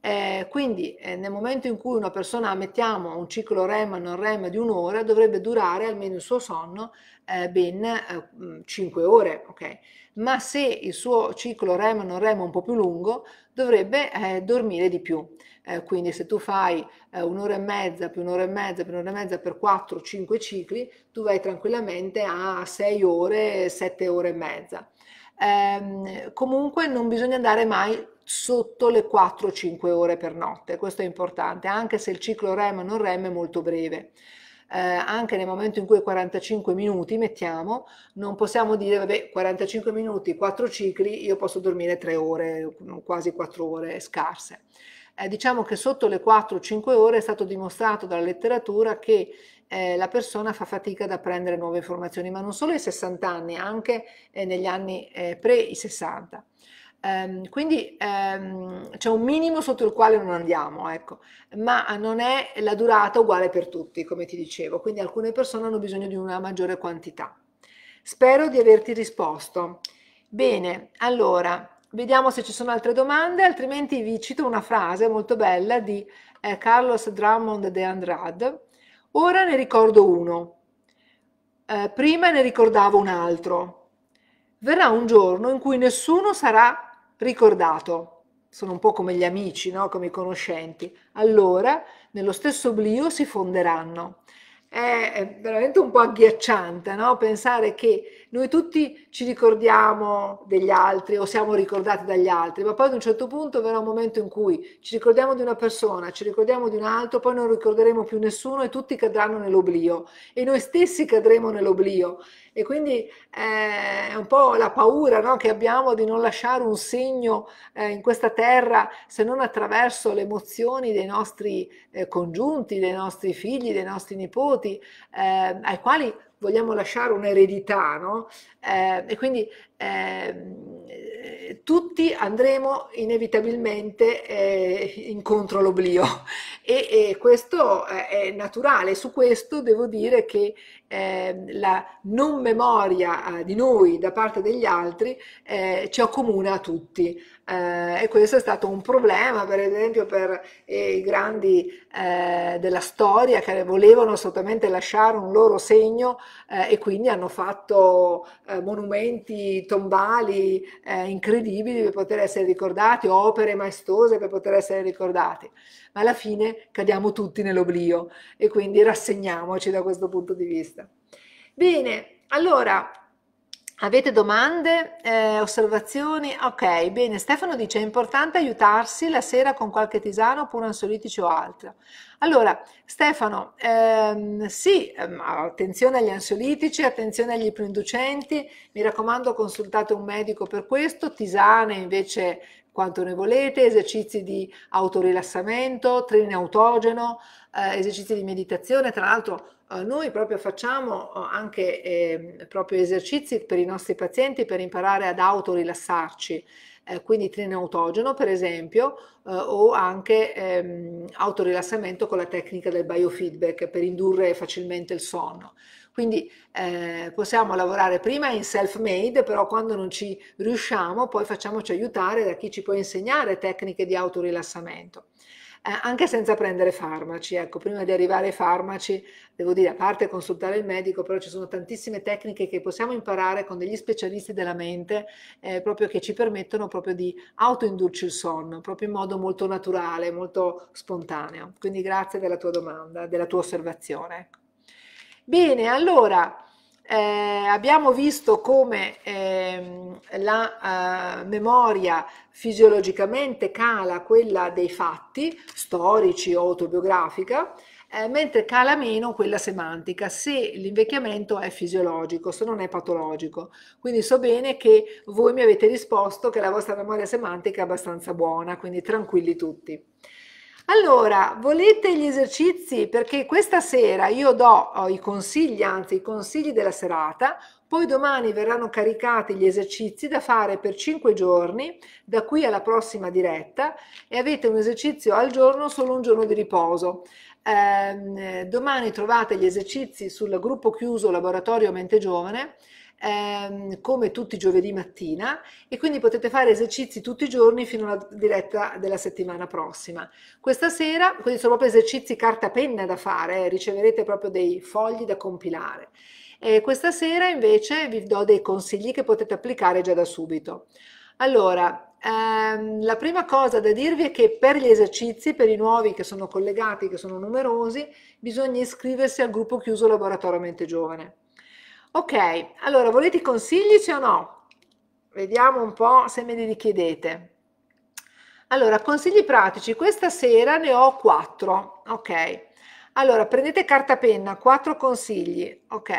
Eh, quindi eh, nel momento in cui una persona mettiamo un ciclo REM non REM di un'ora dovrebbe durare almeno il suo sonno eh, ben 5 eh, ore. Okay? ma se il suo ciclo REM non REM è un po' più lungo, dovrebbe eh, dormire di più. Eh, quindi se tu fai eh, un'ora e mezza, più un'ora e mezza, più un'ora e mezza per 4-5 cicli, tu vai tranquillamente a 6 ore, 7 ore e mezza. Ehm, comunque non bisogna andare mai sotto le 4-5 ore per notte, questo è importante, anche se il ciclo REM non REM è molto breve eh, anche nel momento in cui 45 minuti, mettiamo, non possiamo dire, vabbè, 45 minuti, 4 cicli, io posso dormire 3 ore, quasi 4 ore scarse. Eh, diciamo che sotto le 4-5 ore è stato dimostrato dalla letteratura che eh, la persona fa fatica ad apprendere nuove informazioni, ma non solo ai 60 anni, anche eh, negli anni eh, pre i 60. Ehm, quindi ehm, c'è un minimo sotto il quale non andiamo, ecco. ma non è la durata uguale per tutti, come ti dicevo, quindi alcune persone hanno bisogno di una maggiore quantità. Spero di averti risposto. Bene, allora vediamo se ci sono altre domande, altrimenti vi cito una frase molto bella di eh, Carlos Drummond de Andrade. Ora ne ricordo uno, eh, prima ne ricordavo un altro. Verrà un giorno in cui nessuno sarà ricordato. Sono un po' come gli amici, no? come i conoscenti. Allora, nello stesso oblio si fonderanno. È veramente un po' agghiacciante no? pensare che noi tutti ci ricordiamo degli altri o siamo ricordati dagli altri, ma poi ad un certo punto verrà un momento in cui ci ricordiamo di una persona, ci ricordiamo di un altro, poi non ricorderemo più nessuno e tutti cadranno nell'oblio e noi stessi cadremo nell'oblio. E quindi eh, è un po' la paura no, che abbiamo di non lasciare un segno eh, in questa terra se non attraverso le emozioni dei nostri eh, congiunti, dei nostri figli, dei nostri nipoti, eh, ai quali vogliamo lasciare un'eredità, no? eh, e quindi eh, tutti andremo inevitabilmente eh, incontro all'oblio e, e, questo è naturale. Su questo devo dire che ehm, la non memoria eh, di noi da parte degli altri eh, ci accomuna a tutti. Eh, e questo è stato un problema, per esempio, per eh, i grandi eh, della storia che volevano assolutamente lasciare un loro segno eh, e quindi hanno fatto eh, monumenti tombali eh, incredibili per poter essere ricordati, opere maestose per poter essere ricordati. Ma alla fine cadiamo tutti nell'oblio e quindi rassegniamoci da questo punto di vista. Bene, allora Avete domande, eh, osservazioni? Ok, bene, Stefano dice è importante aiutarsi la sera con qualche tisano oppure ansiolitici o altro. Allora, Stefano, ehm, sì, ehm, attenzione agli ansiolitici, attenzione agli ipoinducenti, mi raccomando consultate un medico per questo, tisane invece quanto ne volete, esercizi di autorilassamento, treno autogeno, eh, esercizi di meditazione, tra l'altro eh, noi proprio facciamo eh, anche eh, proprio esercizi per i nostri pazienti per imparare ad autorilassarci, eh, quindi treno autogeno per esempio, eh, o anche ehm, autorilassamento con la tecnica del biofeedback per indurre facilmente il sonno. Quindi eh, possiamo lavorare prima in self-made, però quando non ci riusciamo poi facciamoci aiutare da chi ci può insegnare tecniche di autorilassamento. Eh, anche senza prendere farmaci. Ecco, prima di arrivare ai farmaci, devo dire, a parte consultare il medico, però ci sono tantissime tecniche che possiamo imparare con degli specialisti della mente, eh, proprio che ci permettono proprio di autoindurci il sonno, proprio in modo molto naturale, molto spontaneo. Quindi grazie della tua domanda, della tua osservazione. Bene, allora... Eh, abbiamo visto come ehm, la eh, memoria fisiologicamente cala quella dei fatti storici o autobiografica, eh, mentre cala meno quella semantica se l'invecchiamento è fisiologico, se non è patologico. Quindi so bene che voi mi avete risposto che la vostra memoria semantica è abbastanza buona, quindi tranquilli tutti. Allora, volete gli esercizi? Perché questa sera io do oh, i consigli, anzi i consigli della serata, poi domani verranno caricati gli esercizi da fare per 5 giorni, da qui alla prossima diretta, e avete un esercizio al giorno, solo un giorno di riposo. Ehm, eh, domani trovate gli esercizi sul gruppo chiuso Laboratorio Mente Giovane ehm, come tutti i giovedì mattina e quindi potete fare esercizi tutti i giorni fino alla diretta della settimana prossima. Questa sera, quindi sono proprio esercizi carta-penna da fare, eh, riceverete proprio dei fogli da compilare. E questa sera invece vi do dei consigli che potete applicare già da subito. Allora, ehm, la prima cosa da dirvi è che per gli esercizi, per i nuovi che sono collegati, che sono numerosi, bisogna iscriversi al gruppo chiuso Laboratorio Mente Giovane. Ok, allora volete consigli sì o no? Vediamo un po' se me li richiedete. Allora, consigli pratici, questa sera ne ho quattro, ok? Allora, prendete carta penna, quattro consigli, ok?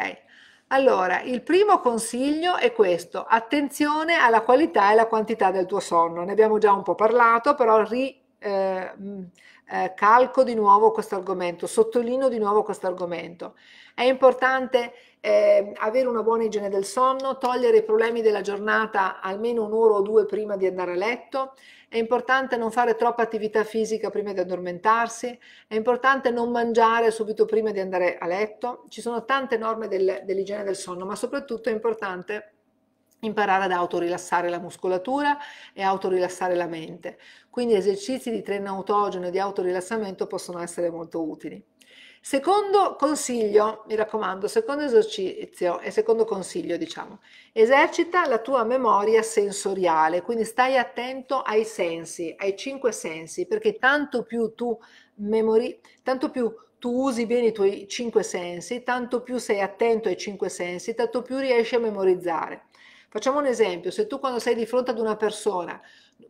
Allora, il primo consiglio è questo, attenzione alla qualità e alla quantità del tuo sonno, ne abbiamo già un po' parlato, però ri, eh, mm, eh, calco di nuovo questo argomento, sottolineo di nuovo questo argomento. È importante eh, avere una buona igiene del sonno, togliere i problemi della giornata almeno un'ora o due prima di andare a letto, è importante non fare troppa attività fisica prima di addormentarsi, è importante non mangiare subito prima di andare a letto, ci sono tante norme del, dell'igiene del sonno, ma soprattutto è importante imparare ad autorilassare la muscolatura e autorilassare la mente. Quindi esercizi di treno autogeno e di autorilassamento possono essere molto utili. Secondo consiglio, mi raccomando, secondo esercizio e secondo consiglio, diciamo, esercita la tua memoria sensoriale, quindi stai attento ai sensi, ai cinque sensi, perché tanto più tu memori, tanto più tu usi bene i tuoi cinque sensi, tanto più sei attento ai cinque sensi, tanto più riesci a memorizzare. Facciamo un esempio, se tu quando sei di fronte ad una persona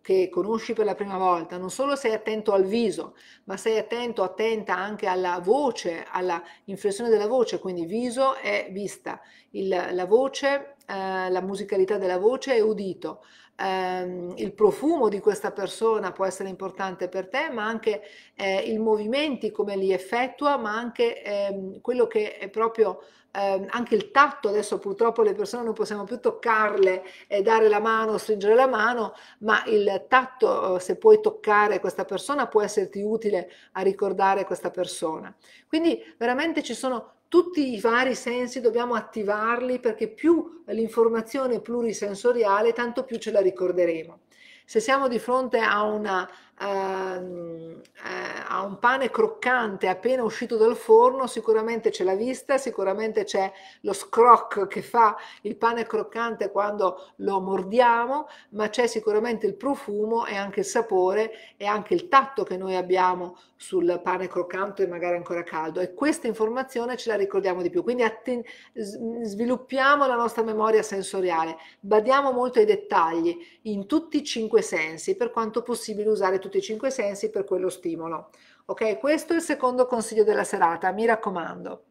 che conosci per la prima volta, non solo sei attento al viso, ma sei attento, attenta anche alla voce, alla inflessione della voce, quindi viso è vista, il, la voce, eh, la musicalità della voce è udito, ehm, il profumo di questa persona può essere importante per te, ma anche eh, i movimenti, come li effettua, ma anche ehm, quello che è proprio eh, anche il tatto, adesso purtroppo le persone non possiamo più toccarle e dare la mano, stringere la mano, ma il tatto, eh, se puoi toccare questa persona, può esserti utile a ricordare questa persona. Quindi veramente ci sono tutti i vari sensi dobbiamo attivarli perché più l'informazione è plurisensoriale, tanto più ce la ricorderemo. Se siamo di fronte a, una, ehm, eh, a un pane croccante appena uscito dal forno, sicuramente c'è la vista, sicuramente c'è lo scroc che fa il pane croccante quando lo mordiamo, ma c'è sicuramente il profumo e anche il sapore e anche il tatto che noi abbiamo sul pane croccante e magari ancora caldo e questa informazione ce la ricordiamo di più, quindi atten- sviluppiamo la nostra memoria sensoriale, badiamo molto ai dettagli in tutti i cinque sensi, per quanto possibile usare tutti i cinque sensi per quello stimolo. Ok, questo è il secondo consiglio della serata, mi raccomando.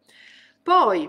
Poi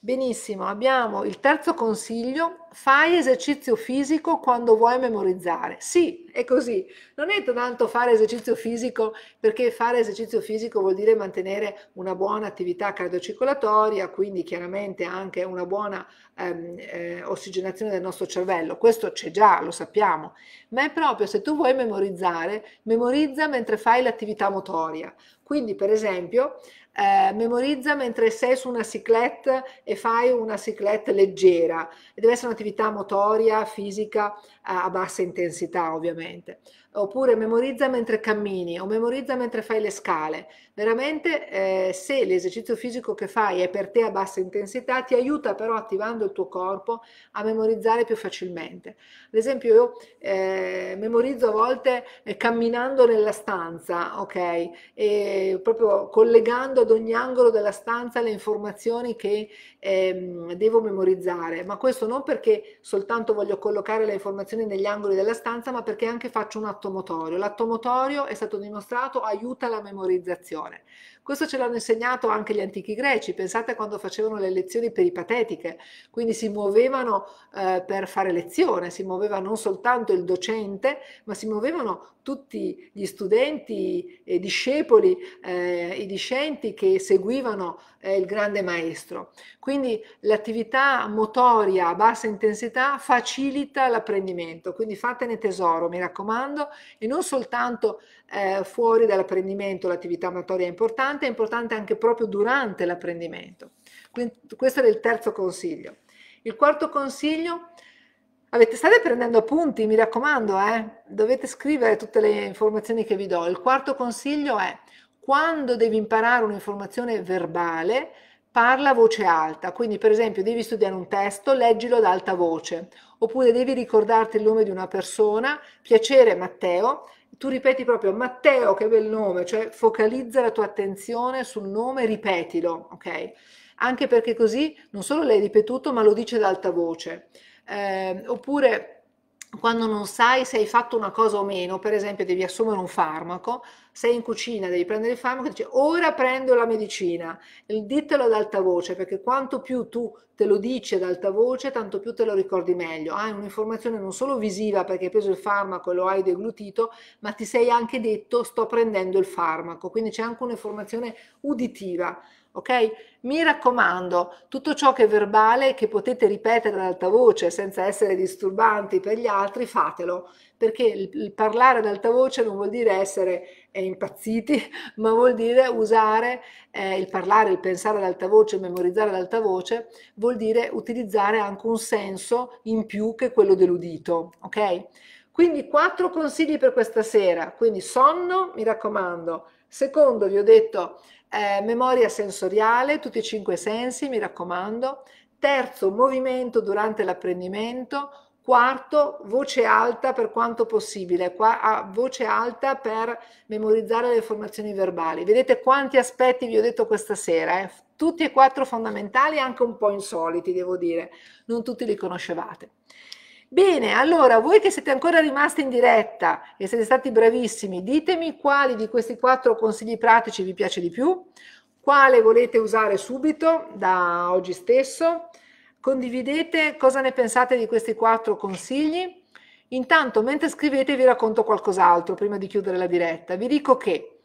Benissimo, abbiamo il terzo consiglio, fai esercizio fisico quando vuoi memorizzare. Sì, è così. Non è tanto fare esercizio fisico perché fare esercizio fisico vuol dire mantenere una buona attività cardiocircolatoria, quindi chiaramente anche una buona ehm, eh, ossigenazione del nostro cervello. Questo c'è già, lo sappiamo. Ma è proprio se tu vuoi memorizzare, memorizza mentre fai l'attività motoria. Quindi, per esempio, eh, memorizza mentre sei su una ciclette e fai una ciclette leggera. E deve essere un'attività motoria, fisica, a bassa intensità ovviamente, oppure memorizza mentre cammini o memorizza mentre fai le scale. Veramente eh, se l'esercizio fisico che fai è per te a bassa intensità ti aiuta però attivando il tuo corpo a memorizzare più facilmente. Ad esempio io eh, memorizzo a volte eh, camminando nella stanza, ok? E proprio collegando ad ogni angolo della stanza le informazioni che ehm, devo memorizzare, ma questo non perché soltanto voglio collocare le informazioni negli angoli della stanza, ma perché anche faccio un attomotorio. L'attomotorio è stato dimostrato aiuta la memorizzazione. Questo ce l'hanno insegnato anche gli antichi greci, pensate quando facevano le lezioni peripatetiche, quindi si muovevano eh, per fare lezione, si muoveva non soltanto il docente, ma si muovevano tutti gli studenti e discepoli, eh, i discenti che seguivano eh, il grande maestro. Quindi l'attività motoria a bassa intensità facilita l'apprendimento, quindi fatene tesoro, mi raccomando, e non soltanto eh, fuori dall'apprendimento l'attività amatoria è importante, è importante anche proprio durante l'apprendimento. Quindi, questo era il terzo consiglio. Il quarto consiglio, avete, state prendendo appunti, mi raccomando, eh? dovete scrivere tutte le informazioni che vi do. Il quarto consiglio è quando devi imparare un'informazione verbale, parla a voce alta, quindi per esempio devi studiare un testo, leggilo ad alta voce, oppure devi ricordarti il nome di una persona, piacere Matteo, tu ripeti proprio Matteo, che bel nome, cioè focalizza la tua attenzione sul nome, ripetilo, ok? Anche perché così non solo l'hai ripetuto, ma lo dice ad alta voce. Eh, oppure quando non sai se hai fatto una cosa o meno, per esempio devi assumere un farmaco, sei in cucina, devi prendere il farmaco, dice ora prendo la medicina, ditelo ad alta voce perché quanto più tu te lo dici ad alta voce tanto più te lo ricordi meglio, hai un'informazione non solo visiva perché hai preso il farmaco e lo hai deglutito, ma ti sei anche detto sto prendendo il farmaco, quindi c'è anche un'informazione uditiva ok? Mi raccomando, tutto ciò che è verbale, che potete ripetere ad alta voce senza essere disturbanti per gli altri, fatelo, perché il, parlare ad alta voce non vuol dire essere eh, impazziti, ma vuol dire usare eh, il parlare, il pensare ad alta voce, memorizzare ad alta voce, vuol dire utilizzare anche un senso in più che quello dell'udito, ok? Quindi quattro consigli per questa sera, quindi sonno, mi raccomando. Secondo, vi ho detto, eh, memoria sensoriale, tutti e cinque sensi, mi raccomando, terzo, movimento durante l'apprendimento, quarto, voce alta per quanto possibile, Qua, a voce alta per memorizzare le formazioni verbali. Vedete quanti aspetti vi ho detto questa sera, eh? tutti e quattro fondamentali, anche un po' insoliti, devo dire, non tutti li conoscevate. Bene, allora voi che siete ancora rimasti in diretta e siete stati bravissimi, ditemi quali di questi quattro consigli pratici vi piace di più, quale volete usare subito da oggi stesso, condividete cosa ne pensate di questi quattro consigli. Intanto, mentre scrivete, vi racconto qualcos'altro prima di chiudere la diretta. Vi dico che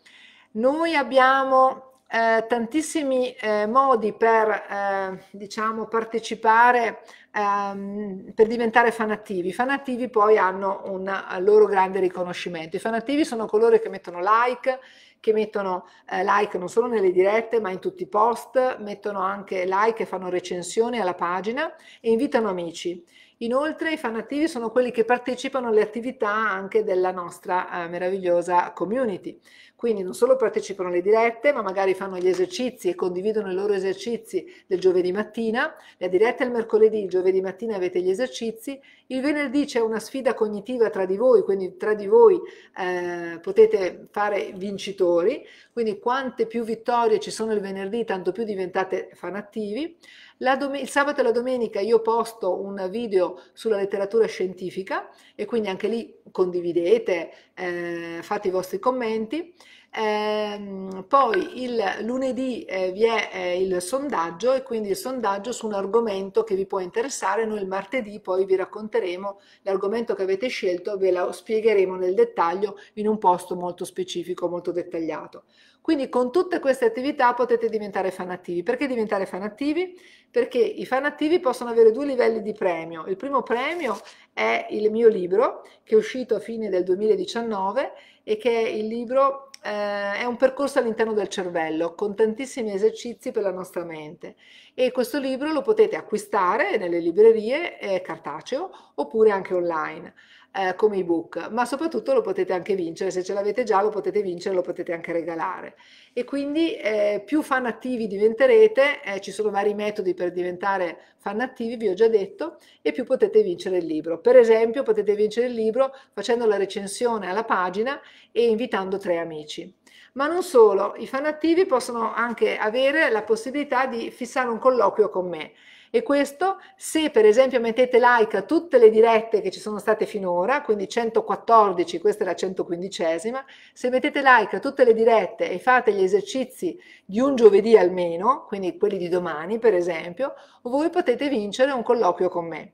noi abbiamo eh, tantissimi eh, modi per eh, diciamo, partecipare ehm, per diventare fanattivi. I fanattivi poi hanno un eh, loro grande riconoscimento. I fanattivi sono coloro che mettono like, che mettono eh, like non solo nelle dirette ma in tutti i post, mettono anche like e fanno recensioni alla pagina e invitano amici. Inoltre i fan attivi sono quelli che partecipano alle attività anche della nostra eh, meravigliosa community. Quindi non solo partecipano alle dirette, ma magari fanno gli esercizi e condividono i loro esercizi del giovedì mattina. La diretta è il mercoledì, il giovedì mattina avete gli esercizi. Il venerdì c'è una sfida cognitiva tra di voi, quindi tra di voi eh, potete fare vincitori. Quindi quante più vittorie ci sono il venerdì, tanto più diventate fanattivi. Dom- il sabato e la domenica io posto un video sulla letteratura scientifica e quindi anche lì condividete, eh, fate i vostri commenti. Eh, poi il lunedì eh, vi è eh, il sondaggio e quindi il sondaggio su un argomento che vi può interessare. Noi il martedì poi vi racconteremo l'argomento che avete scelto, ve lo spiegheremo nel dettaglio in un posto molto specifico, molto dettagliato. Quindi con tutte queste attività potete diventare fan attivi. Perché diventare fan attivi? Perché i fan attivi possono avere due livelli di premio. Il primo premio è il mio libro che è uscito a fine del 2019 e che è il libro eh, è un percorso all'interno del cervello con tantissimi esercizi per la nostra mente e questo libro lo potete acquistare nelle librerie eh, cartaceo oppure anche online eh, come ebook, ma soprattutto lo potete anche vincere, se ce l'avete già lo potete vincere, lo potete anche regalare. E quindi eh, più fan attivi diventerete, eh, ci sono vari metodi per diventare fan attivi, vi ho già detto, e più potete vincere il libro. Per esempio potete vincere il libro facendo la recensione alla pagina e invitando tre amici. Ma non solo, i fan attivi possono anche avere la possibilità di fissare un colloquio con me e questo se per esempio mettete like a tutte le dirette che ci sono state finora, quindi 114, questa è la 115 se mettete like a tutte le dirette e fate gli esercizi di un giovedì almeno, quindi quelli di domani per esempio, voi potete vincere un colloquio con me.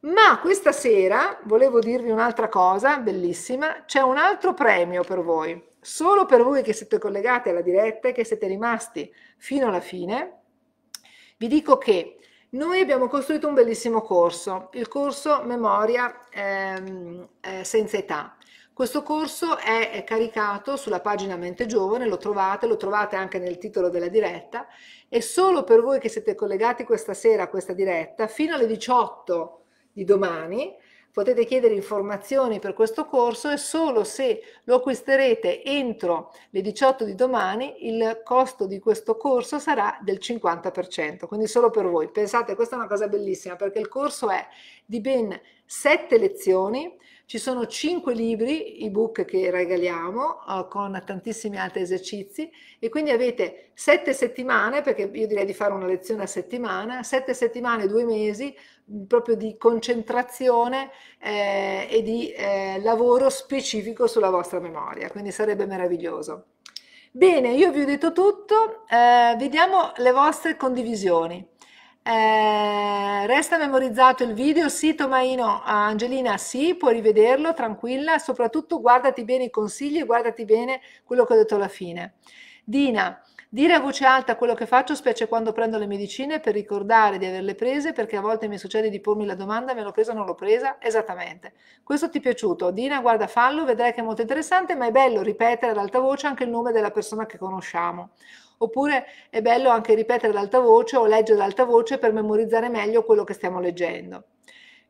Ma questa sera volevo dirvi un'altra cosa bellissima, c'è un altro premio per voi, solo per voi che siete collegati alla diretta e che siete rimasti fino alla fine. Vi dico che noi abbiamo costruito un bellissimo corso, il corso Memoria ehm, eh, senza età. Questo corso è, è caricato sulla pagina Mente Giovane, lo trovate, lo trovate anche nel titolo della diretta e solo per voi che siete collegati questa sera a questa diretta, fino alle 18 di domani, potete chiedere informazioni per questo corso e solo se lo acquisterete entro le 18 di domani il costo di questo corso sarà del 50%, quindi solo per voi. Pensate, questa è una cosa bellissima perché il corso è di ben 7 lezioni ci sono cinque libri, ebook che regaliamo uh, con tantissimi altri esercizi e quindi avete sette settimane, perché io direi di fare una lezione a settimana, sette settimane, due mesi mm, proprio di concentrazione eh, e di eh, lavoro specifico sulla vostra memoria, quindi sarebbe meraviglioso. Bene, io vi ho detto tutto, eh, vediamo le vostre condivisioni. Eh, resta memorizzato il video? Sì, Tomaino, Angelina, sì, puoi rivederlo, tranquilla. Soprattutto guardati bene i consigli e guardati bene quello che ho detto alla fine. Dina, dire a voce alta quello che faccio, specie quando prendo le medicine, per ricordare di averle prese, perché a volte mi succede di pormi la domanda, me l'ho presa o non l'ho presa? Esattamente. Questo ti è piaciuto? Dina, guarda, fallo, vedrai che è molto interessante, ma è bello ripetere ad alta voce anche il nome della persona che conosciamo. Oppure è bello anche ripetere ad alta voce o leggere ad alta voce per memorizzare meglio quello che stiamo leggendo.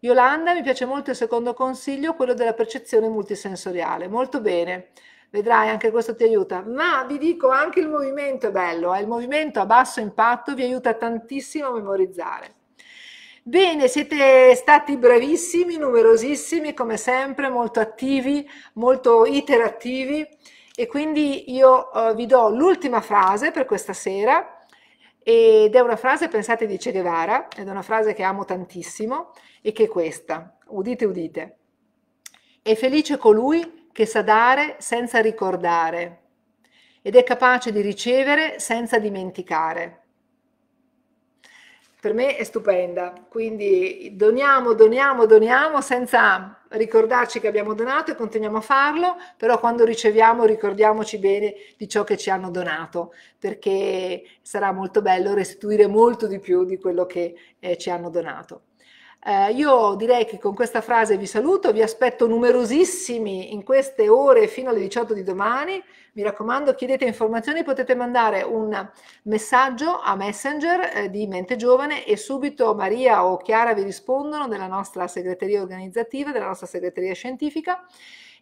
Yolanda, mi piace molto il secondo consiglio, quello della percezione multisensoriale. Molto bene, vedrai anche questo ti aiuta. Ma vi dico anche il movimento è bello, eh? il movimento a basso impatto vi aiuta tantissimo a memorizzare. Bene, siete stati bravissimi, numerosissimi come sempre, molto attivi, molto iterativi e quindi io eh, vi do l'ultima frase per questa sera ed è una frase, pensate, di Che Guevara, ed è una frase che amo tantissimo e che è questa, udite, udite. È felice colui che sa dare senza ricordare ed è capace di ricevere senza dimenticare per me è stupenda. Quindi doniamo, doniamo, doniamo senza ricordarci che abbiamo donato e continuiamo a farlo, però quando riceviamo ricordiamoci bene di ciò che ci hanno donato, perché sarà molto bello restituire molto di più di quello che eh, ci hanno donato. Eh, io direi che con questa frase vi saluto, vi aspetto numerosissimi in queste ore fino alle 18 di domani mi raccomando, chiedete informazioni, potete mandare un messaggio a Messenger eh, di Mente Giovane e subito Maria o Chiara vi rispondono della nostra segreteria organizzativa, della nostra segreteria scientifica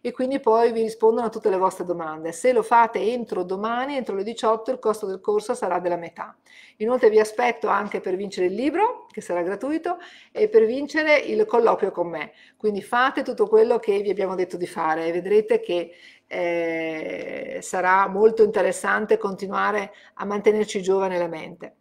e quindi poi vi rispondono a tutte le vostre domande. Se lo fate entro domani, entro le 18, il costo del corso sarà della metà. Inoltre vi aspetto anche per vincere il libro, che sarà gratuito, e per vincere il colloquio con me. Quindi fate tutto quello che vi abbiamo detto di fare e vedrete che eh, sarà molto interessante continuare a mantenerci giovani la mente.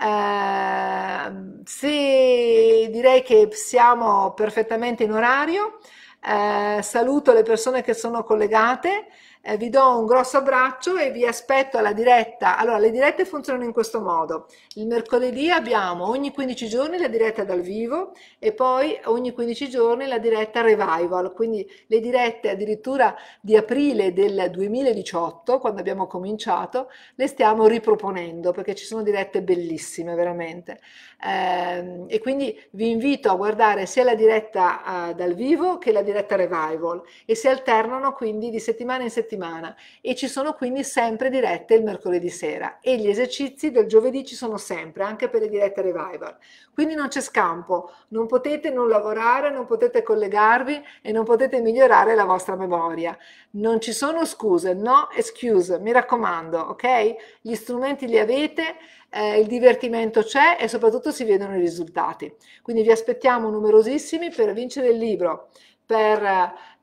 Eh, sì, direi che siamo perfettamente in orario. Eh, saluto le persone che sono collegate. Eh, vi do un grosso abbraccio e vi aspetto alla diretta. Allora, le dirette funzionano in questo modo. Il mercoledì abbiamo ogni 15 giorni la diretta dal vivo e poi ogni 15 giorni la diretta revival, quindi le dirette addirittura di aprile del 2018, quando abbiamo cominciato, le stiamo riproponendo perché ci sono dirette bellissime veramente. Eh, e quindi vi invito a guardare sia la diretta eh, dal vivo che la diretta revival e si alternano quindi di settimana in settimana settimana e ci sono quindi sempre dirette il mercoledì sera e gli esercizi del giovedì ci sono sempre, anche per le dirette revival. Quindi non c'è scampo, non potete non lavorare, non potete collegarvi e non potete migliorare la vostra memoria. Non ci sono scuse, no excuse, mi raccomando, ok? Gli strumenti li avete, eh, il divertimento c'è e soprattutto si vedono i risultati. Quindi vi aspettiamo numerosissimi per vincere il libro, per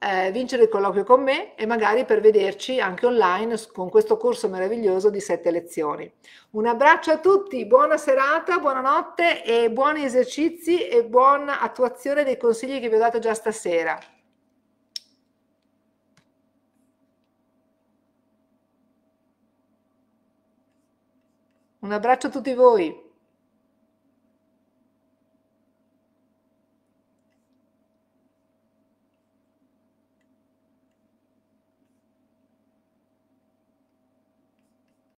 eh, vincere il colloquio con me e magari per vederci anche online con questo corso meraviglioso di sette lezioni. Un abbraccio a tutti, buona serata, buonanotte e buoni esercizi e buona attuazione dei consigli che vi ho dato già stasera. Un abbraccio a tutti voi.